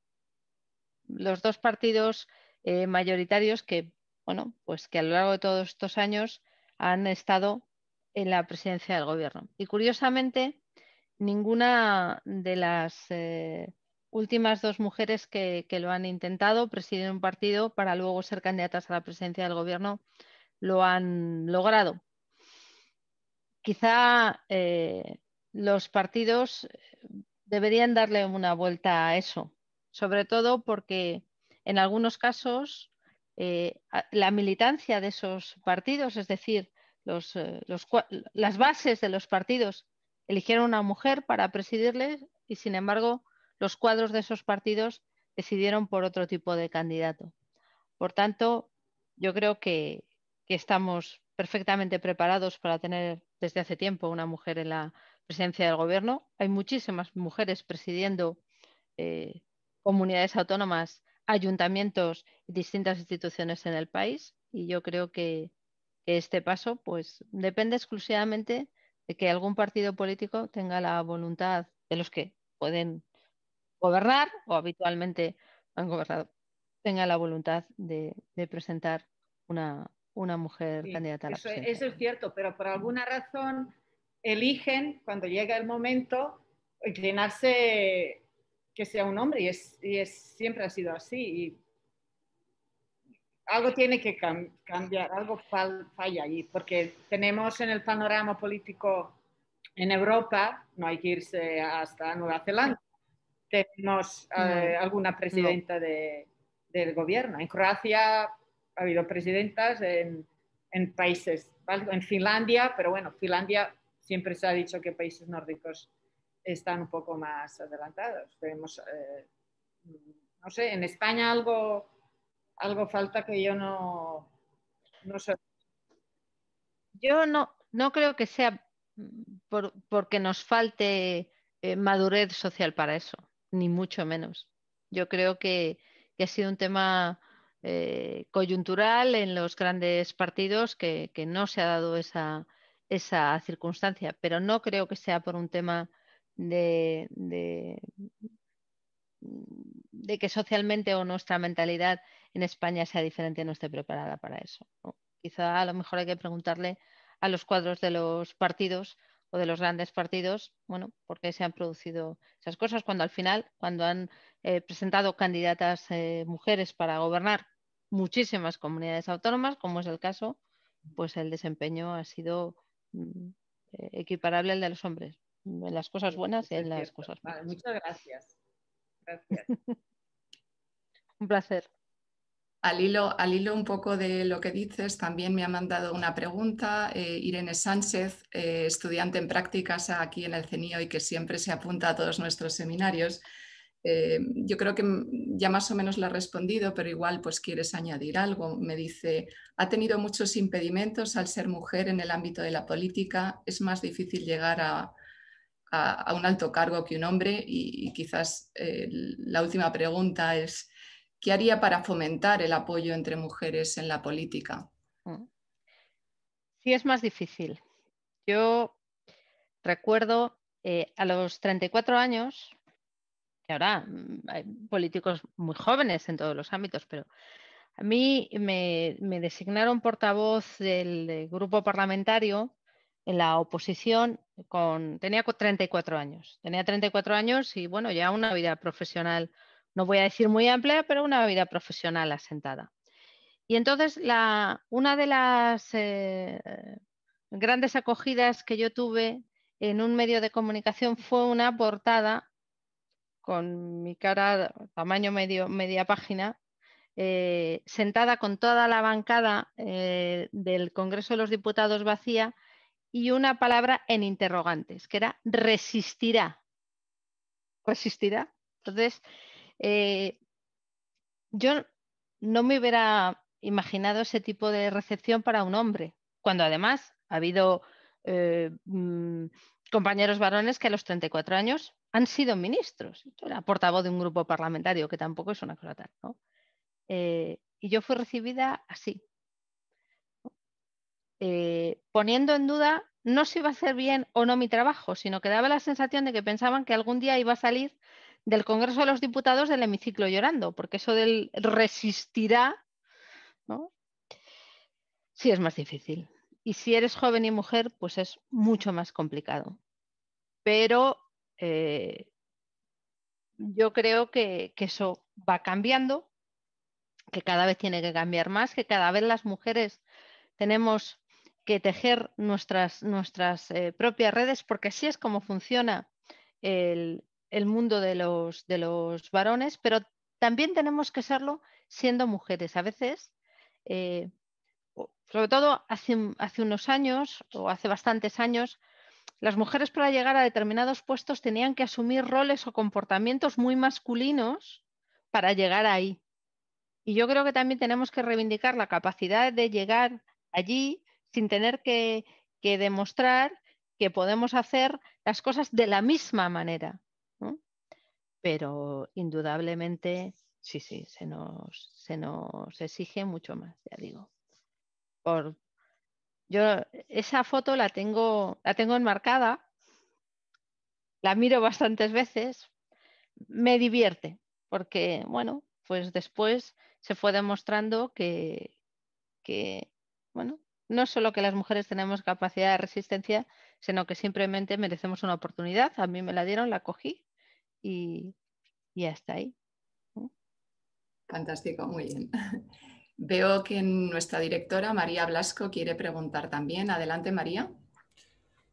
los dos partidos eh, mayoritarios que, bueno, pues que a lo largo de todos estos años han estado en la presidencia del gobierno. Y curiosamente, ninguna de las eh, últimas dos mujeres que, lo han intentado presidir un partido para luego ser candidatas a la presidencia del gobierno lo han logrado. Quizá los partidos eh, deberían darle una vuelta a eso, sobre todo porque en algunos casos eh, la militancia de esos partidos, es decir, eh, las bases de los partidos eligieron una mujer para presidirles y sin embargo los cuadros de esos partidos decidieron por otro tipo de candidato. Por tanto, yo creo que estamos perfectamente preparados para tener desde hace tiempo una mujer en la presencia del gobierno. Hay muchísimas mujeres presidiendo eh, comunidades autónomas, ayuntamientos y distintas instituciones en el país. Y yo creo que este paso pues, depende exclusivamente de que algún partido político tenga la voluntad de los que pueden gobernar o habitualmente han gobernado, tenga la voluntad de, presentar una, mujer candidata a la Eso es cierto, pero por alguna razón eligen cuando llega el momento inclinarse que sea un hombre y, es, siempre ha sido así. algo tiene que cambiar, algo falla ahí porque tenemos en el panorama político en Europa, no hay que irse hasta Nueva Zelanda, tenemos eh, alguna presidenta del gobierno. En Croacia ha habido presidentas, en países, en Finlandia, pero bueno, Finlandia siempre se ha dicho que países nórdicos están un poco más adelantados. Eh, no sé, en España algo, algo falta que yo no, no sé. Yo no, no creo que sea porque nos falte eh, madurez social para eso, ni mucho menos. Yo creo que, ha sido un tema eh, coyuntural en los grandes partidos que no se ha dado esa, esa circunstancia, pero no creo que sea por un tema de, que socialmente o nuestra mentalidad en España sea diferente y no esté preparada para eso. Quizá a lo mejor hay que preguntarle a los cuadros de los partidos o de los grandes partidos, bueno, por qué se han producido esas cosas cuando al final, cuando han eh, presentado candidatas eh, mujeres para gobernar muchísimas comunidades autónomas, como es el caso, pues el desempeño ha sido Mm, eh, equiparable al de los hombres, en las cosas buenas y en las cosas malas. muchas gracias. Gracias. un placer. Al hilo, un poco de lo que dices, también me ha mandado una pregunta eh, Irene Sánchez, eh, estudiante en prácticas aquí en el CENIO y que siempre se apunta a todos nuestros seminarios. Eh, yo creo que ya más o menos la ha respondido, pero igual pues quieres añadir algo. Me dice, ha tenido muchos impedimentos al ser mujer en el ámbito de la política, es más difícil llegar a, un alto cargo que un hombre y, quizás eh, la última pregunta es, ¿qué haría para fomentar el apoyo entre mujeres en la política? Mm. Sí, es más difícil. Yo recuerdo eh, a los 34 años que ahora mm, hay políticos muy jóvenes en todos los ámbitos, pero a mí me, designaron portavoz del, grupo parlamentario en la oposición con tenía 34 años. Tenía 34 años y bueno, ya una vida profesional, no voy a decir muy amplia, pero una vida profesional asentada. Y entonces la, una de las eh, grandes acogidas que yo tuve en un medio de comunicación fue una portada con mi cara tamaño medio, media página, eh, sentada con toda la bancada eh, del Congreso de los Diputados vacía y una palabra en interrogantes, que era resistirá. ¿Resistirá? Entonces, eh, yo no me hubiera imaginado ese tipo de recepción para un hombre, cuando además ha habido mm, compañeros varones que a los 34 años han sido ministros. Yo era portavoz de un grupo parlamentario, que tampoco es una cosa tal, eh, y yo fui recibida así, eh, poniendo en duda no si iba a hacer bien o no mi trabajo, sino que daba la sensación de que pensaban que algún día iba a salir del Congreso de los Diputados del hemiciclo llorando, porque eso del resistirá, ¿no? Sí es más difícil. Y si eres joven y mujer, pues es mucho más complicado. Pero eh, yo creo que, eso va cambiando, que cada vez tiene que cambiar más, que cada vez las mujeres tenemos que tejer nuestras, nuestras eh, propias redes, porque así es como funciona el, mundo de los, varones, pero también tenemos que serlo siendo mujeres. A veces, eh, sobre todo hace, hace, unos años o hace bastantes años, las mujeres para llegar a determinados puestos tenían que asumir roles o comportamientos muy masculinos para llegar ahí. Y yo creo que también tenemos que reivindicar la capacidad de llegar allí sin tener que, demostrar que podemos hacer las cosas de la misma manera. Pero indudablemente, sí, sí, se nos, se nos exige mucho más, ya digo. Por, yo esa foto la tengo, la tengo enmarcada, la miro bastantes veces, me divierte, porque bueno, pues después se fue demostrando que, que bueno, no solo que las mujeres tenemos capacidad de resistencia, sino que simplemente merecemos una oportunidad. A mí me la dieron, la cogí y, y está ahí. Fantástico, muy bien. Veo que nuestra directora María Blasco quiere preguntar también. Adelante, María.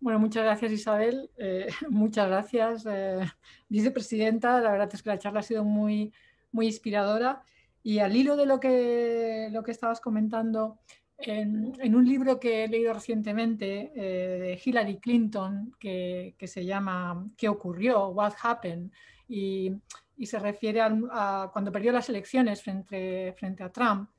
Bueno, muchas gracias Isabel, eh, muchas gracias eh, vicepresidenta. La verdad es que la charla ha sido muy, muy inspiradora y al hilo de lo que, lo que estabas comentando, en, un libro que he leído recientemente eh, de Hillary Clinton que, se llama ¿Qué ocurrió? ¿What happened? Y, se refiere a, cuando perdió las elecciones frente, frente a Trump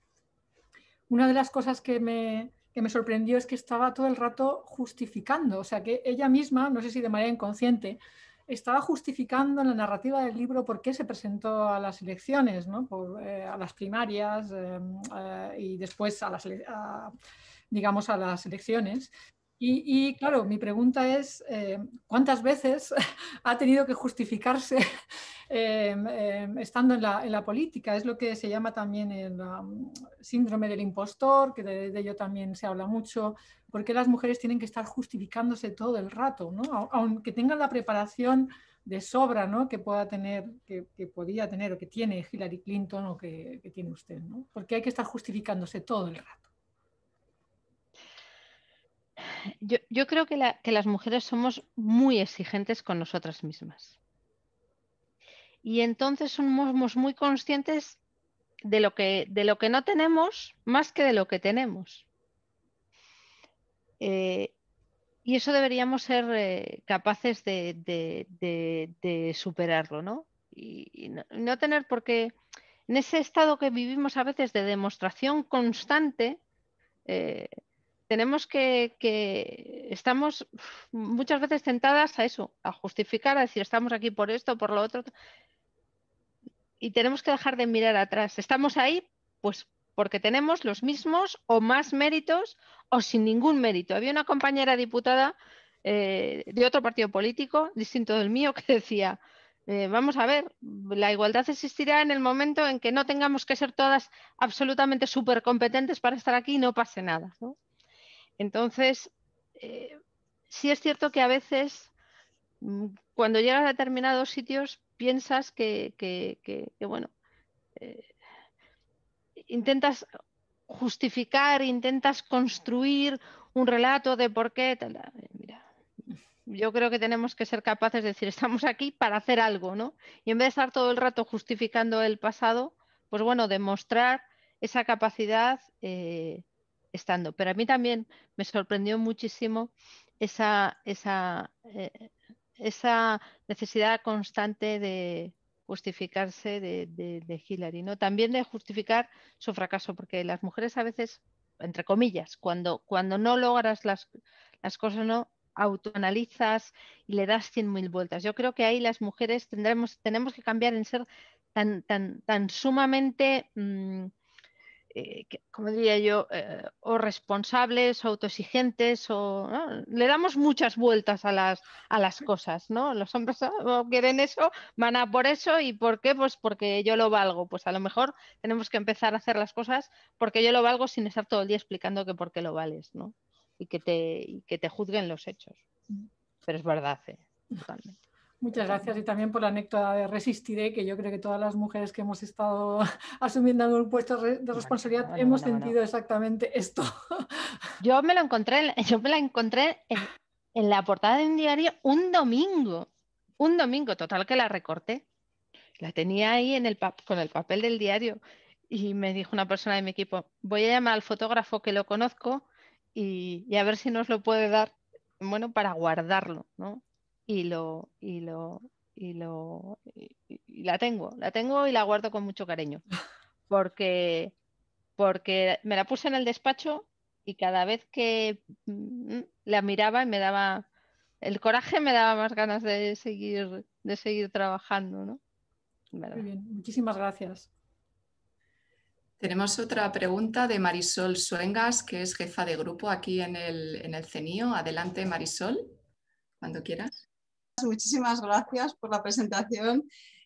una de las cosas que me, que me sorprendió es que estaba todo el rato justificando, o sea, que ella misma, no sé si de manera inconsciente, estaba justificando en la narrativa del libro por qué se presentó a las elecciones, ¿no? Eh, a las primarias eh, eh, y después a las, digamos, a las elecciones. Y, y claro, mi pregunta es, ¿cuántas veces ha tenido que justificarse Em, em, estando en la, política. Es lo que se llama también el um, síndrome del impostor, que de, ello también se habla mucho, porque las mujeres tienen que estar justificándose todo el rato, aunque tengan la preparación de sobra ¿no? que pueda tener, que, podía tener o que tiene Hillary Clinton o que, tiene usted, Porque hay que estar justificándose todo el rato. Yo, creo que las mujeres somos muy exigentes con nosotras mismas y entonces somos muy conscientes de lo que, de lo que no tenemos más que de lo que tenemos. Eh, y eso deberíamos ser eh, capaces de, superarlo, ¿no? Y, no, tener porque en ese estado que vivimos a veces de demostración constante, eh, tenemos que, que, estamos muchas veces tentadas a eso, a justificar, a decir estamos aquí por esto, por lo otro, y tenemos que dejar de mirar atrás. Estamos ahí, pues porque tenemos los mismos o más méritos o sin ningún mérito. Había una compañera diputada eh, de otro partido político, distinto del mío, que decía, eh, vamos a ver, la igualdad existirá en el momento en que no tengamos que ser todas absolutamente súper competentes para estar aquí y no pase nada. Entonces, eh, sí es cierto que a veces Mm, cuando llegas a determinados sitios piensas que, bueno, eh, intentas justificar, intentas construir un relato de por qué. Eh, mira, yo creo que tenemos que ser capaces de decir, estamos aquí para hacer algo, ¿no? Y en vez de estar todo el rato justificando el pasado, pues bueno, demostrar esa capacidad eh, estando. Pero a mí también me sorprendió muchísimo esa, esa esa necesidad constante de justificarse de, de, Hillary, ¿no? También de justificar su fracaso, porque las mujeres a veces, entre comillas, cuando, cuando no logras las, las cosas, ¿no? autoanalizas y le das cien mil vueltas. Yo creo que ahí las mujeres tendremos, tenemos que cambiar en ser tan, tan, tan sumamente mm, eh, como diría yo, eh, o responsables, o autoexigentes, o le damos muchas vueltas a las, a las cosas, ¿no? Los hombres ah, quieren eso, van a por eso, ¿y por qué? Pues porque yo lo valgo. Pues a lo mejor tenemos que empezar a hacer las cosas porque yo lo valgo sin estar todo el día explicando que por qué lo vales, ¿no? Y que te, que te juzguen los hechos. Mm. Pero es verdad, ¿eh? totalmente. Muchas gracias y también por la anécdota de Resistiré, que yo creo que todas las mujeres que hemos estado asumiendo algún puesto de responsabilidad hemos sentido exactamente esto. Yo me lo encontré, yo me la encontré en, la portada de un diario un domingo, un domingo total que la recorté. La tenía ahí en el con el papel del diario y me dijo una persona de mi equipo, voy a llamar al fotógrafo que lo conozco y, y a ver si nos lo puede dar, bueno, para guardarlo, ¿no? y lo, y lo, y lo, la tengo, la tengo y la guardo con mucho cariño, porque, porque me la puse en el despacho y cada vez que mm, la miraba y me daba, el coraje me daba más ganas de seguir, de seguir trabajando, ¿no? Muy bien, muchísimas gracias. Tenemos otra pregunta de Marisol Suengas, que es jefa de grupo aquí en el, en el CENIO. Adelante, Marisol, cuando quieras muchísimas gracias por la presentación.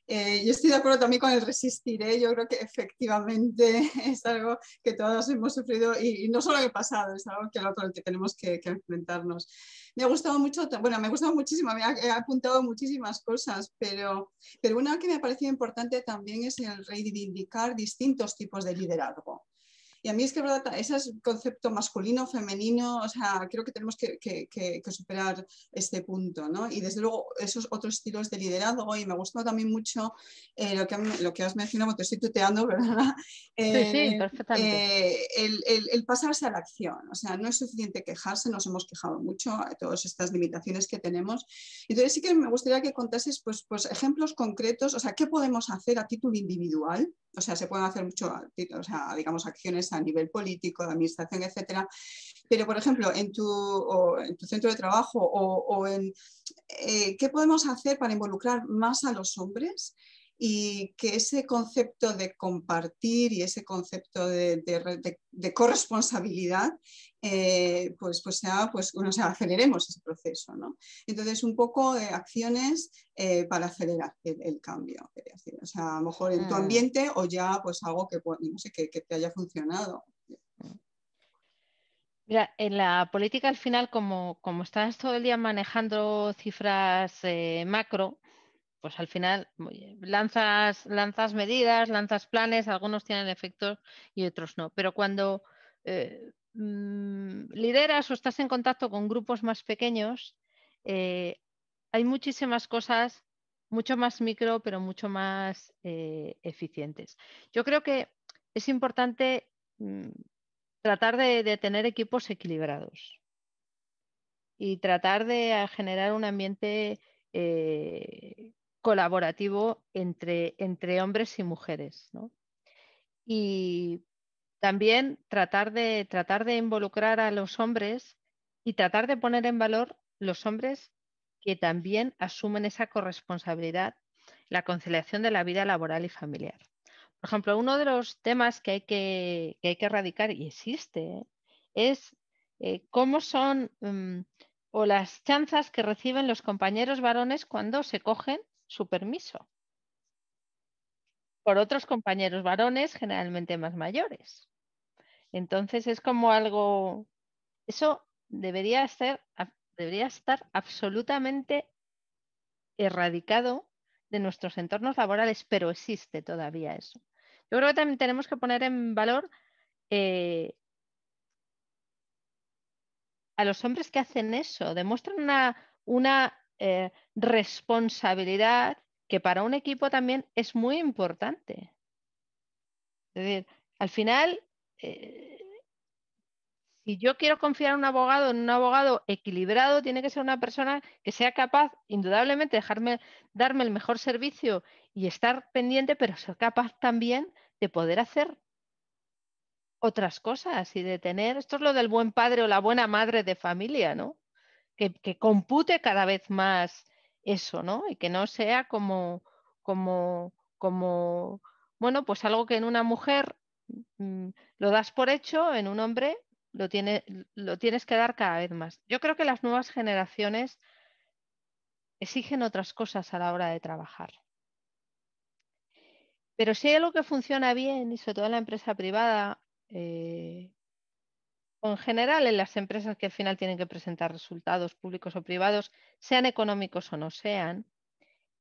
Eh, yo estoy de acuerdo también con el resistiré. ¿eh? Yo creo que efectivamente es algo que todos hemos sufrido y, no solo en el pasado, es algo que, con que tenemos que, enfrentarnos. Me ha gustado mucho, bueno, me ha gustado muchísimo, me ha, apuntado muchísimas cosas, pero, pero una que me ha parecido importante también es el reivindicar distintos tipos de liderazgo. Y a mí es que, verdad, ese es concepto masculino, femenino, o sea, creo que tenemos que, superar este punto, ¿no? Y desde luego esos otros estilos de liderazgo, y me gustó también mucho eh, lo, que, lo que has mencionado, te estoy tuteando, ¿verdad? sí, sí, eh, perfectamente. Eh, el, pasarse a la acción, o sea, no es suficiente quejarse, nos hemos quejado mucho de todas estas limitaciones que tenemos. Entonces sí que me gustaría que contases, pues, pues ejemplos concretos, o sea, ¿qué podemos hacer a título individual? O sea, se pueden hacer mucho, digamos, acciones a nivel político, de administración, etcétera. Pero, por ejemplo, en tu, centro de trabajo o, en eh, qué podemos hacer para involucrar más a los hombres y que ese concepto de compartir y ese concepto de, corresponsabilidad, eh, pues, pues, sea, pues o sea, aceleremos ese proceso. ¿no? Entonces, un poco de acciones eh, para acelerar el, cambio. Decir. O sea, a lo mejor en tu mm. ambiente o ya pues algo que, que, te haya funcionado. Mira, en la política al final, como, estás todo el día manejando cifras eh, macro, pues al final lanzas, lanzas medidas, lanzas planes, algunos tienen efectos y otros no. Pero cuando eh, mm, lideras o estás en contacto con grupos más pequeños, eh, hay muchísimas cosas, mucho más micro, pero mucho más eh, eficientes. Yo creo que es importante mm, tratar de, tener equipos equilibrados y tratar de generar un ambiente colaborativo entre, entre hombres y mujeres. Y también tratar de, tratar de involucrar a los hombres y tratar de poner en valor los hombres que también asumen esa corresponsabilidad, la conciliación de la vida laboral y familiar. Por ejemplo, uno de los temas que hay que, erradicar y existe ¿eh? es eh, cómo son mm, o las chanzas que reciben los compañeros varones cuando se cogen su permiso por otros compañeros varones generalmente más mayores. Entonces es como algo, eso debería, ser, debería estar absolutamente erradicado de nuestros entornos laborales, pero existe todavía eso. Yo creo que también tenemos que poner en valor eh, a los hombres que hacen eso, demuestran una, una eh, responsabilidad que para un equipo también es muy importante. al final, eh, si yo quiero confiar en un abogado, en un abogado equilibrado, tiene que ser una persona que sea capaz, indudablemente, dejarme, darme el mejor servicio y estar pendiente, pero ser capaz también de poder hacer otras cosas y de tener, esto es lo del buen padre o la buena madre de familia, ¿no? Que, que compute cada vez más eso, ¿no? Y que no sea como, como, como, bueno, pues algo que en una mujer mm, lo das por hecho, en un hombre lo, lo tienes que dar cada vez más. Yo creo que las nuevas generaciones exigen otras cosas a la hora de trabajar. Pero si hay algo que funciona bien, y sobre todo en la empresa privada, eh, en general en las empresas que al final tienen que presentar resultados públicos o privados, sean económicos o no sean,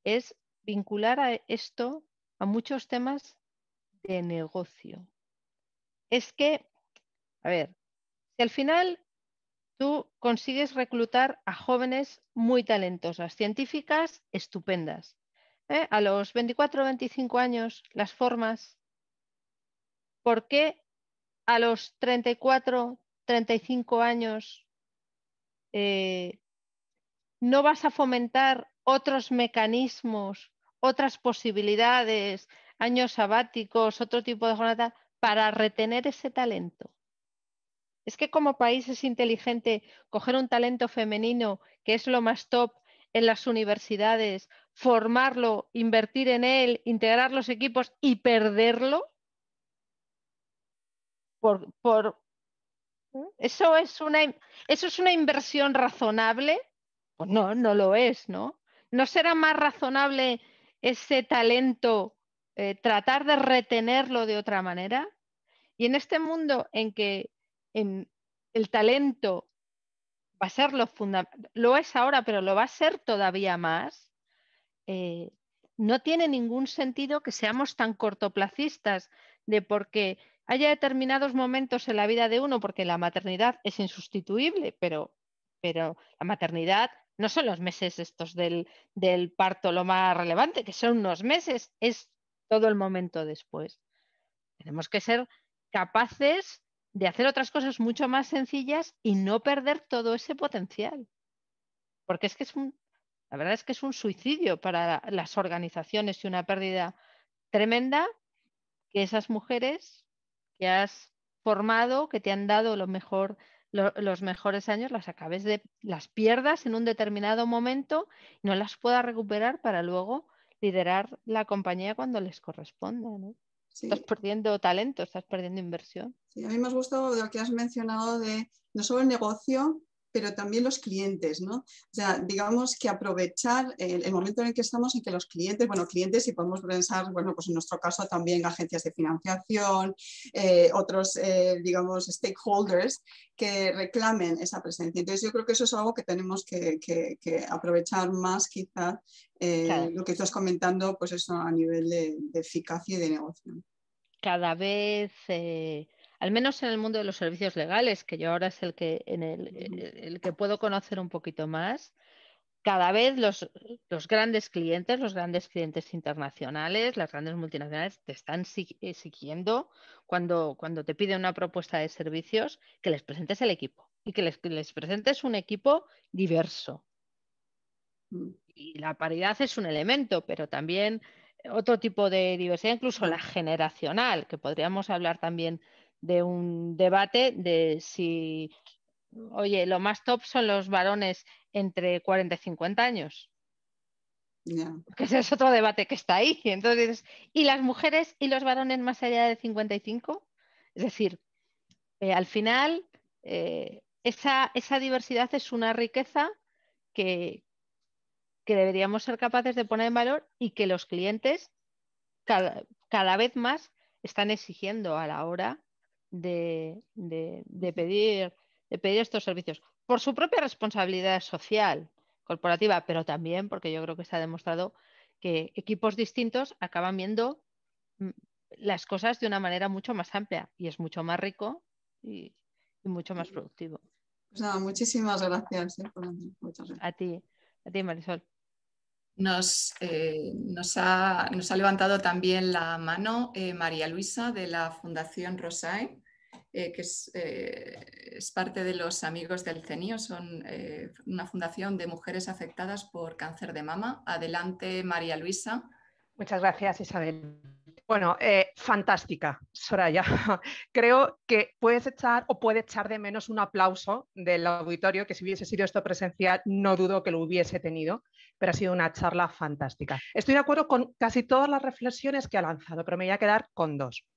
es vincular a esto a muchos temas de negocio. Es que, a ver, si al final tú consigues reclutar a jóvenes muy talentosas, científicas estupendas, ¿eh? a los 24 o 25 años las formas, ¿por qué a los 34 35 años, eh, no vas a fomentar otros mecanismos, otras posibilidades, años sabáticos, otro tipo de jornada, para retener ese talento. Es que como país es inteligente coger un talento femenino, que es lo más top en las universidades, formarlo, invertir en él, integrar los equipos y perderlo por ¿Eso es, una, ¿Eso es una inversión razonable? Pues no, no lo es, ¿no? ¿No será más razonable ese talento, eh, tratar de retenerlo de otra manera? Y en este mundo en que en el talento va a ser lo lo es ahora, pero lo va a ser todavía más, eh, no tiene ningún sentido que seamos tan cortoplacistas de porque Haya determinados momentos en la vida de uno, porque la maternidad es insustituible, pero, pero la maternidad no son los meses estos del, del parto lo más relevante, que son unos meses, es todo el momento después. Tenemos que ser capaces de hacer otras cosas mucho más sencillas y no perder todo ese potencial. Porque es que es un, la verdad es que es un suicidio para las organizaciones y una pérdida tremenda que esas mujeres que has formado, que te han dado lo mejor, los mejores años, las acabes de, las pierdas en un determinado momento y no las puedas recuperar para luego liderar la compañía cuando les corresponda. ¿no? Estás perdiendo talento, estás perdiendo inversión. Sí, a mí me ha gustado lo que has mencionado de no solo el negocio, pero también los clientes, ¿no? O sea, digamos que aprovechar el, momento en el que estamos en que los clientes, bueno, clientes, y podemos pensar, bueno, pues en nuestro caso también agencias de financiación, eh, otros, eh, digamos, stakeholders que reclamen esa presencia. Entonces, yo creo que eso es algo que tenemos que, aprovechar más, quizá eh, lo que estás comentando, pues eso a nivel de eficacia y de negocio. Cada vez al menos en el mundo de los servicios legales, que yo ahora es el que, el, que puedo conocer un poquito más, cada vez los, grandes clientes, los grandes clientes internacionales, las grandes multinacionales te están eh, siguiendo cuando, cuando te piden una propuesta de servicios que les presentes el equipo y que les presentes un equipo diverso. Mm. Y la paridad es un elemento, pero también otro tipo de diversidad, incluso la mm. generacional, que podríamos hablar también de un debate de si, oye, lo más top son los varones entre 40 y 50 años. Que ese es otro debate que está ahí. Entonces, ¿y las mujeres y los varones más allá de 55? Es decir, eh, al final, eh, esa, diversidad es una riqueza que, que, deberíamos ser capaces de poner en valor y que los clientes cada vez más están exigiendo a la hora de, de, pedir, de pedir estos servicios por su propia responsabilidad social corporativa, pero también porque yo creo que se ha demostrado que equipos distintos acaban viendo mm, las cosas de una manera mucho más amplia y es mucho más rico y, mucho más productivo. Pues muchísimas eh, gracias. A ti, a ti Marisol. Eh, nos, ha, levantado también la mano eh, María Luisa de la Fundación Rosae, eh, que es, parte de los amigos del CENIO, son una fundación de mujeres afectadas por cáncer de mama. Adelante, María Luisa. Muchas gracias, Isabel. Bueno, fantástica, Soraya. Creo que puedes echar o puede echar de menos un aplauso del auditorio, que si hubiese sido esto presencial, no dudo que lo hubiese tenido pero ha sido una charla fantástica. Estoy de acuerdo con casi todas las reflexiones que ha lanzado, pero me voy a quedar con dos.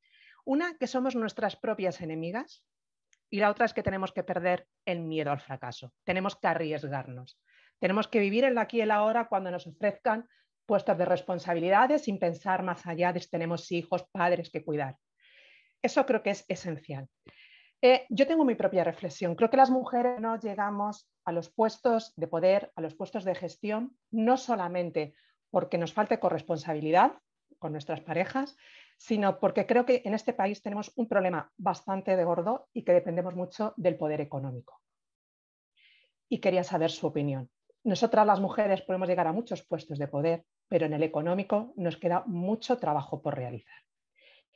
Una, que somos nuestras propias enemigas y la otra es que tenemos que perder el miedo al fracaso, tenemos que arriesgarnos, tenemos que vivir la aquí y el ahora cuando nos ofrezcan puestos de responsabilidades sin pensar más allá de si tenemos hijos, padres que cuidar. Eso creo que es esencial. Eh, yo tengo mi propia reflexión. Creo que las mujeres no llegamos a los puestos de poder, a los puestos de gestión, no solamente porque nos falte corresponsabilidad con nuestras parejas, sino porque creo que en este país tenemos un problema bastante de gordo y que dependemos mucho del poder económico. Y quería saber su opinión. Nosotras las mujeres podemos llegar a muchos puestos de poder, pero en el económico nos queda mucho trabajo por realizar.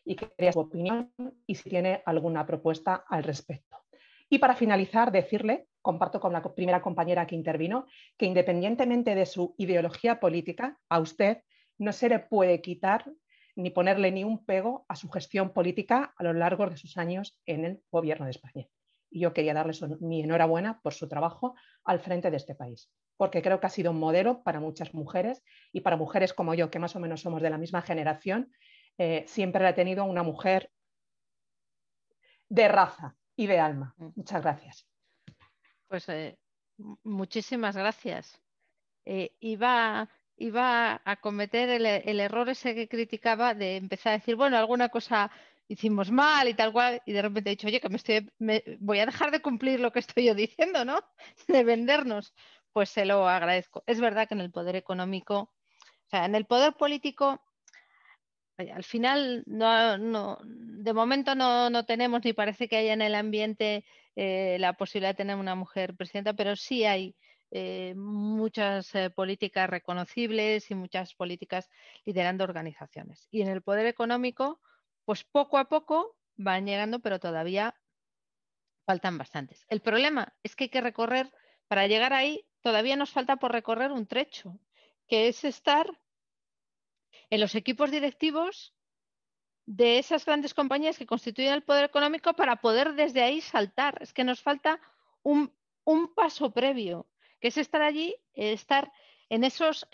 Y quería su opinión y si tiene alguna propuesta al respecto. Y para finalizar, decirle, comparto con la primera compañera que intervino, que independientemente de su ideología política, a usted no se le puede quitar ni ponerle ni un pego a su gestión política a lo largo de sus años en el gobierno de España. Y yo quería darle mi enhorabuena por su trabajo al frente de este país, porque creo que ha sido un modelo para muchas mujeres y para mujeres como yo, que más o menos somos de la misma generación, eh, siempre la ha tenido una mujer de raza, y de alma. Mm. Muchas gracias. Pues eh, muchísimas gracias. Eh, iba, a cometer el, error ese que criticaba de empezar a decir, bueno, alguna cosa hicimos mal y tal cual, y de repente he dicho, oye, que me estoy, voy a dejar de cumplir lo que estoy yo diciendo, ¿no? De vendernos. Pues se lo agradezco. Es verdad que en el poder económico, o sea, en el poder político al final, no, de momento no, no, tenemos ni parece que haya en el ambiente eh, la posibilidad de tener una mujer presidenta, pero sí hay eh, muchas eh, políticas reconocibles y muchas políticas liderando organizaciones. Y en el poder económico, pues poco a poco van llegando, pero todavía faltan bastantes. El problema es que hay que recorrer, para llegar ahí, todavía nos falta por recorrer un trecho, que es estar en los equipos directivos de esas grandes compañías que constituyen el poder económico para poder desde ahí saltar. Es que nos falta un, paso previo, que es estar allí, estar en esos,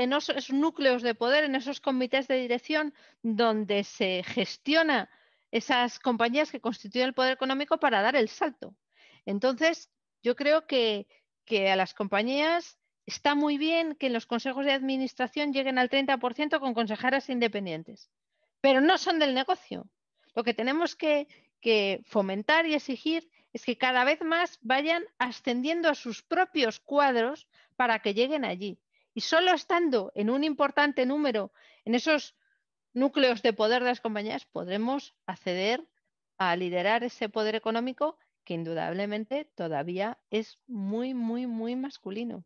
núcleos de poder, en esos comités de dirección donde se gestiona esas compañías que constituyen el poder económico para dar el salto. Entonces, yo creo que a las compañías está muy bien que en los consejos de administración lleguen al 30% con consejeras independientes, pero no son del negocio. Lo que tenemos que, que fomentar y exigir es que cada vez más vayan ascendiendo a sus propios cuadros para que lleguen allí. Y solo estando en un importante número en esos núcleos de poder de las compañías podremos acceder a liderar ese poder económico que indudablemente todavía es muy, muy, muy masculino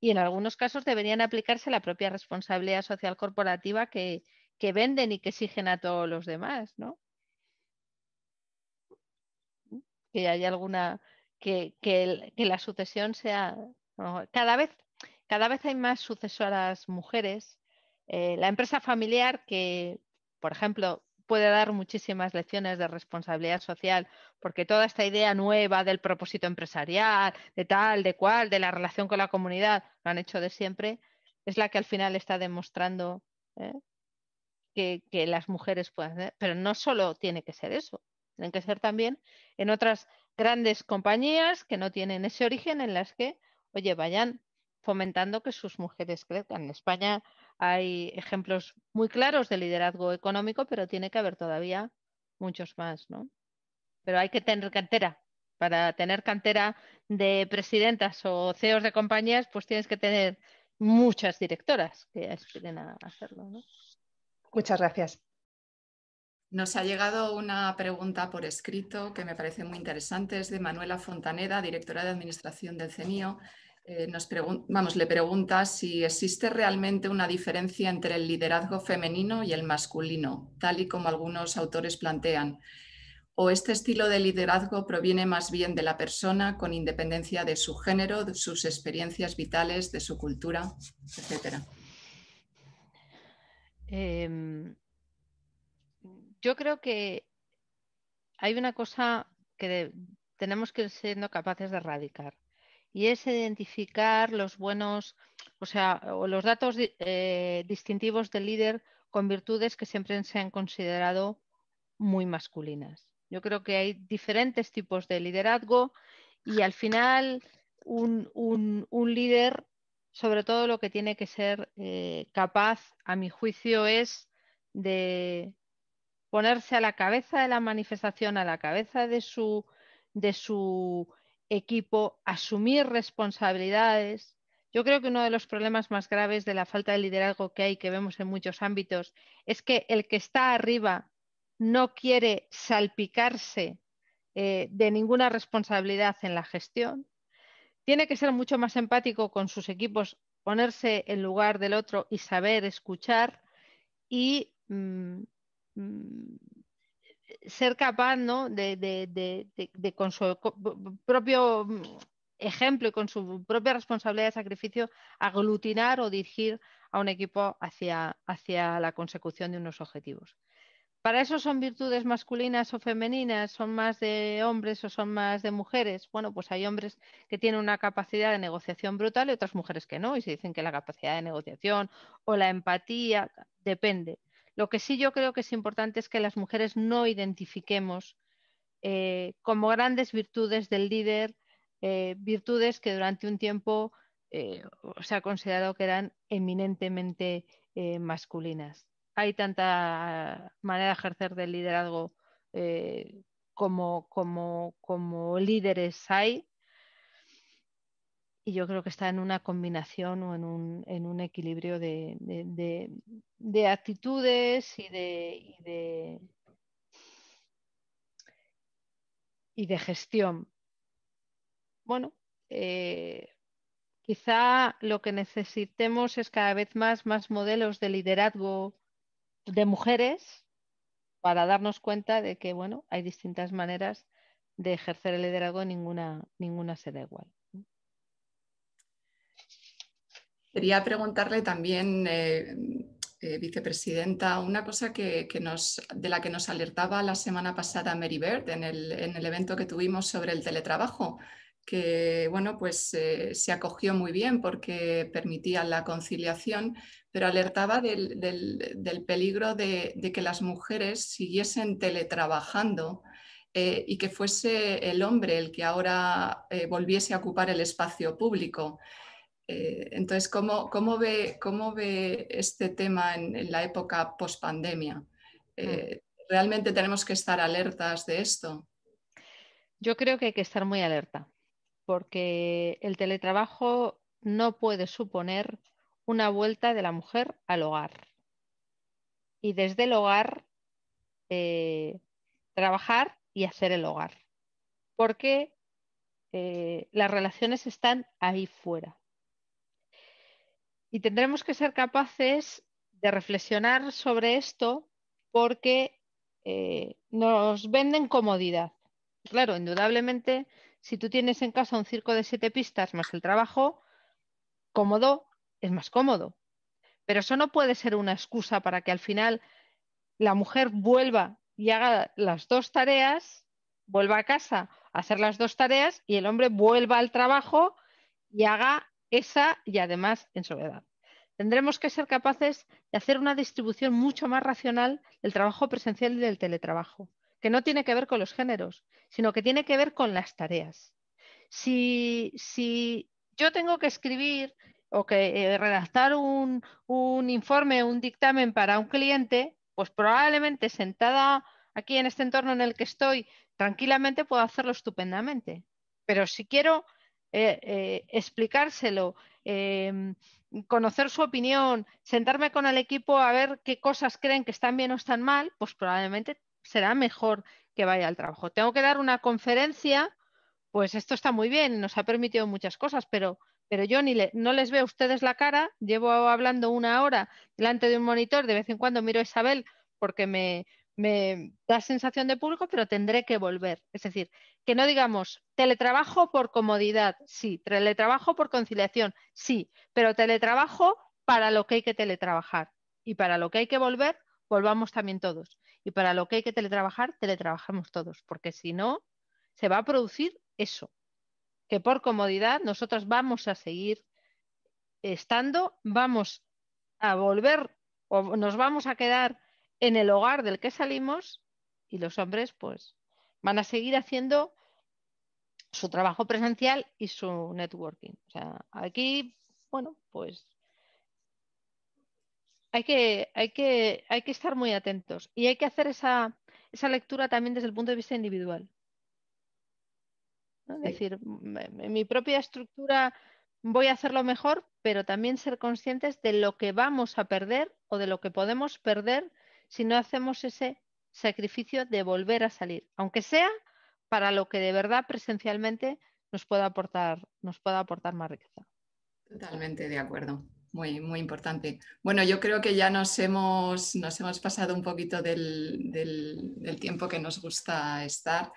y en algunos casos deberían aplicarse la propia responsabilidad social corporativa que, venden y que exigen a todos los demás, ¿no? Que haya alguna, que, la sucesión sea, cada vez, cada vez hay más sucesoras mujeres. Eh, la empresa familiar que, por ejemplo, puede dar muchísimas lecciones de responsabilidad social, porque toda esta idea nueva del propósito empresarial, de tal, de cual, de la relación con la comunidad, lo han hecho de siempre, es la que al final está demostrando ¿eh? que, las mujeres pueden Pero no solo tiene que ser eso, tienen que ser también en otras grandes compañías que no tienen ese origen en las que, oye, vayan fomentando que sus mujeres crezcan. En España hay ejemplos muy claros de liderazgo económico, pero tiene que haber todavía muchos más, ¿no? Pero hay que tener cantera. Para tener cantera de presidentas o CEOs de compañías, pues tienes que tener muchas directoras que aspiren a hacerlo, Muchas gracias. Nos ha llegado una pregunta por escrito que me parece muy interesante. Es de Manuela Fontaneda, directora de Administración del CENIO, eh, nos le pregunta si existe realmente una diferencia entre el liderazgo femenino y el masculino, tal y como algunos autores plantean, o este estilo de liderazgo proviene más bien de la persona con independencia de su género, de sus experiencias vitales, de su cultura, etcétera. Em, yo creo que hay una cosa que tenemos que ser siendo capaces de erradicar y es identificar los buenos, o sea, los datos eh, distintivos del líder con virtudes que siempre se han considerado muy masculinas. Yo creo que hay diferentes tipos de liderazgo y al final un, líder, sobre todo lo que tiene que ser eh, capaz, a mi juicio, es de ponerse a la cabeza de la manifestación, a la cabeza de su, de su equipo, asumir responsabilidades. Yo creo que uno de los problemas más graves de la falta de liderazgo que hay, que vemos en muchos ámbitos, es que el que está arriba no quiere salpicarse eh, de ninguna responsabilidad en la gestión. Tiene que ser mucho más empático con sus equipos, ponerse en lugar del otro y saber escuchar y mm, mm, ser capaz de, de, con su propio mm, ejemplo y con su propia responsabilidad de sacrificio aglutinar o dirigir a un equipo hacia, hacia la consecución de unos objetivos. ¿Para eso son virtudes masculinas o femeninas? ¿Son más de hombres o son más de mujeres? Bueno, pues hay hombres que tienen una capacidad de negociación brutal y otras mujeres que no, y se dicen que la capacidad de negociación o la empatía depende. Lo que sí yo creo que es importante es que las mujeres no identifiquemos eh, como grandes virtudes del líder, eh, virtudes que durante un tiempo eh, se ha considerado que eran eminentemente masculinas. Hay tanta manera de ejercer del liderazgo como líderes hay, y yo creo que está en una combinación o en un, equilibrio de, actitudes y de, y de, gestión. Bueno, eh, quizá lo que necesitemos es cada vez más, modelos de liderazgo de mujeres para darnos cuenta de que bueno, hay distintas maneras de ejercer el liderazgo, ninguna, ninguna será igual. Quería preguntarle también, eh, eh, vicepresidenta, una cosa que, de la que nos alertaba la semana pasada Mary Bird en el, evento que tuvimos sobre el teletrabajo, que bueno, pues eh, se acogió muy bien porque permitía la conciliación, pero alertaba del, peligro de, que las mujeres siguiesen teletrabajando y que fuese el hombre el que ahora volviese a ocupar el espacio público. Eh, entonces, ¿cómo, ve, ¿cómo, ve, este tema en, la época post-pandemia? Mm. Eh, ¿Realmente tenemos que estar alertas de esto? Yo creo que hay que estar muy alerta, porque el teletrabajo no puede suponer una vuelta de la mujer al hogar. Y desde el hogar, eh, trabajar y hacer el hogar. Porque las relaciones están ahí fuera. Y tendremos que ser capaces de reflexionar sobre esto porque eh, nos venden comodidad. Claro, indudablemente, si tú tienes en casa un circo de siete pistas más el trabajo, cómodo es más cómodo. Pero eso no puede ser una excusa para que al final la mujer vuelva y haga las dos tareas, vuelva a casa a hacer las dos tareas y el hombre vuelva al trabajo y haga esa y además en soledad. Tendremos que ser capaces de hacer una distribución mucho más racional del trabajo presencial y del teletrabajo, que no tiene que ver con los géneros, sino que tiene que ver con las tareas. Si, si yo tengo que escribir o que eh, redactar un, un informe, un dictamen para un cliente, pues probablemente sentada aquí en este entorno en el que estoy, tranquilamente puedo hacerlo estupendamente. Pero si quiero eh, eh, explicárselo, em, conocer su opinión, sentarme con el equipo a ver qué cosas creen que están bien o están mal, pues probablemente será mejor que vaya al trabajo. Tengo que dar una conferencia, pues esto está muy bien, nos ha permitido muchas cosas, pero, pero yo ni no les veo a ustedes la cara, llevo hablando una hora delante de un monitor, de vez en cuando miro a Isabel porque me, me da sensación de público, pero tendré que volver. Es decir, que no digamos teletrabajo por comodidad, sí, teletrabajo por conciliación, sí, pero teletrabajo para lo que hay que teletrabajar y para lo que hay que volver, volvamos también todos. Y para lo que hay que teletrabajar, teletrabajamos todos, porque si no, se va a producir eso, que por comodidad nosotros vamos a seguir estando, vamos a volver o nos vamos a quedar en el hogar del que salimos y los hombres pues van a seguir haciendo su trabajo presencial y su networking. O sea, aquí, bueno, pues hay que, hay que, hay que estar muy atentos y hay que hacer esa, lectura también desde el punto de vista individual. Es decir, en mi propia estructura voy a hacerlo mejor, pero también ser conscientes de lo que vamos a perder o de lo que podemos perder si no hacemos ese sacrificio de volver a salir, aunque sea para lo que de verdad presencialmente nos pueda aportar, nos pueda aportar más riqueza. Totalmente de acuerdo. Muy, muy importante. Bueno, yo creo que ya nos hemos, pasado un poquito del, tiempo que nos gusta estar.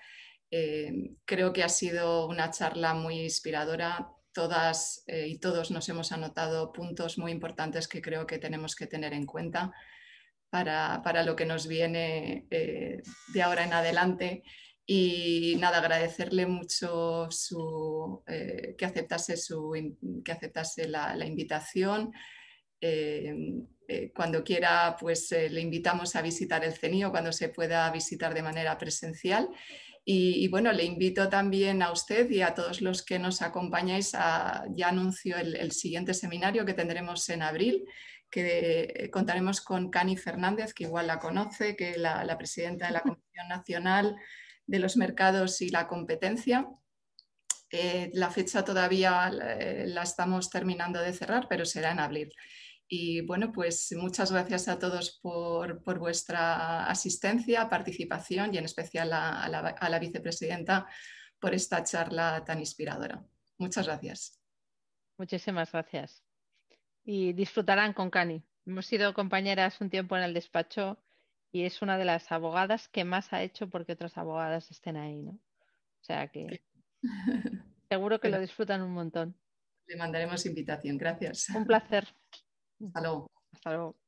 Eh, creo que ha sido una charla muy inspiradora. Todas eh, y todos nos hemos anotado puntos muy importantes que creo que tenemos que tener en cuenta para, lo que nos viene eh, de ahora en adelante. Y nada, agradecerle mucho eh, que aceptase, su, que aceptase la, invitación. Eh, cuando quiera, pues le invitamos a visitar el CENIO cuando se pueda visitar de manera presencial. Y, bueno, le invito también a usted y a todos los que nos acompañáis. A, ya anuncio el, el siguiente seminario que tendremos en abril que eh, contaremos con Cani Fernández, que igual la conoce, que es la, presidenta de la Comisión Nacional de los Mercados y la Competencia. Eh, la fecha todavía eh, la estamos terminando de cerrar, pero será en abril. Y bueno, pues muchas gracias a todos por, vuestra asistencia, participación y en especial a, la, vicepresidenta por esta charla tan inspiradora. Muchas gracias. Muchísimas gracias y disfrutarán con Cani. Hemos sido compañeras un tiempo en el despacho y es una de las abogadas que más ha hecho porque otras abogadas estén ahí, ¿no? O sea que seguro que lo disfrutan un montón. Le mandaremos invitación. Gracias. Un placer. Hasta luego. Hasta luego.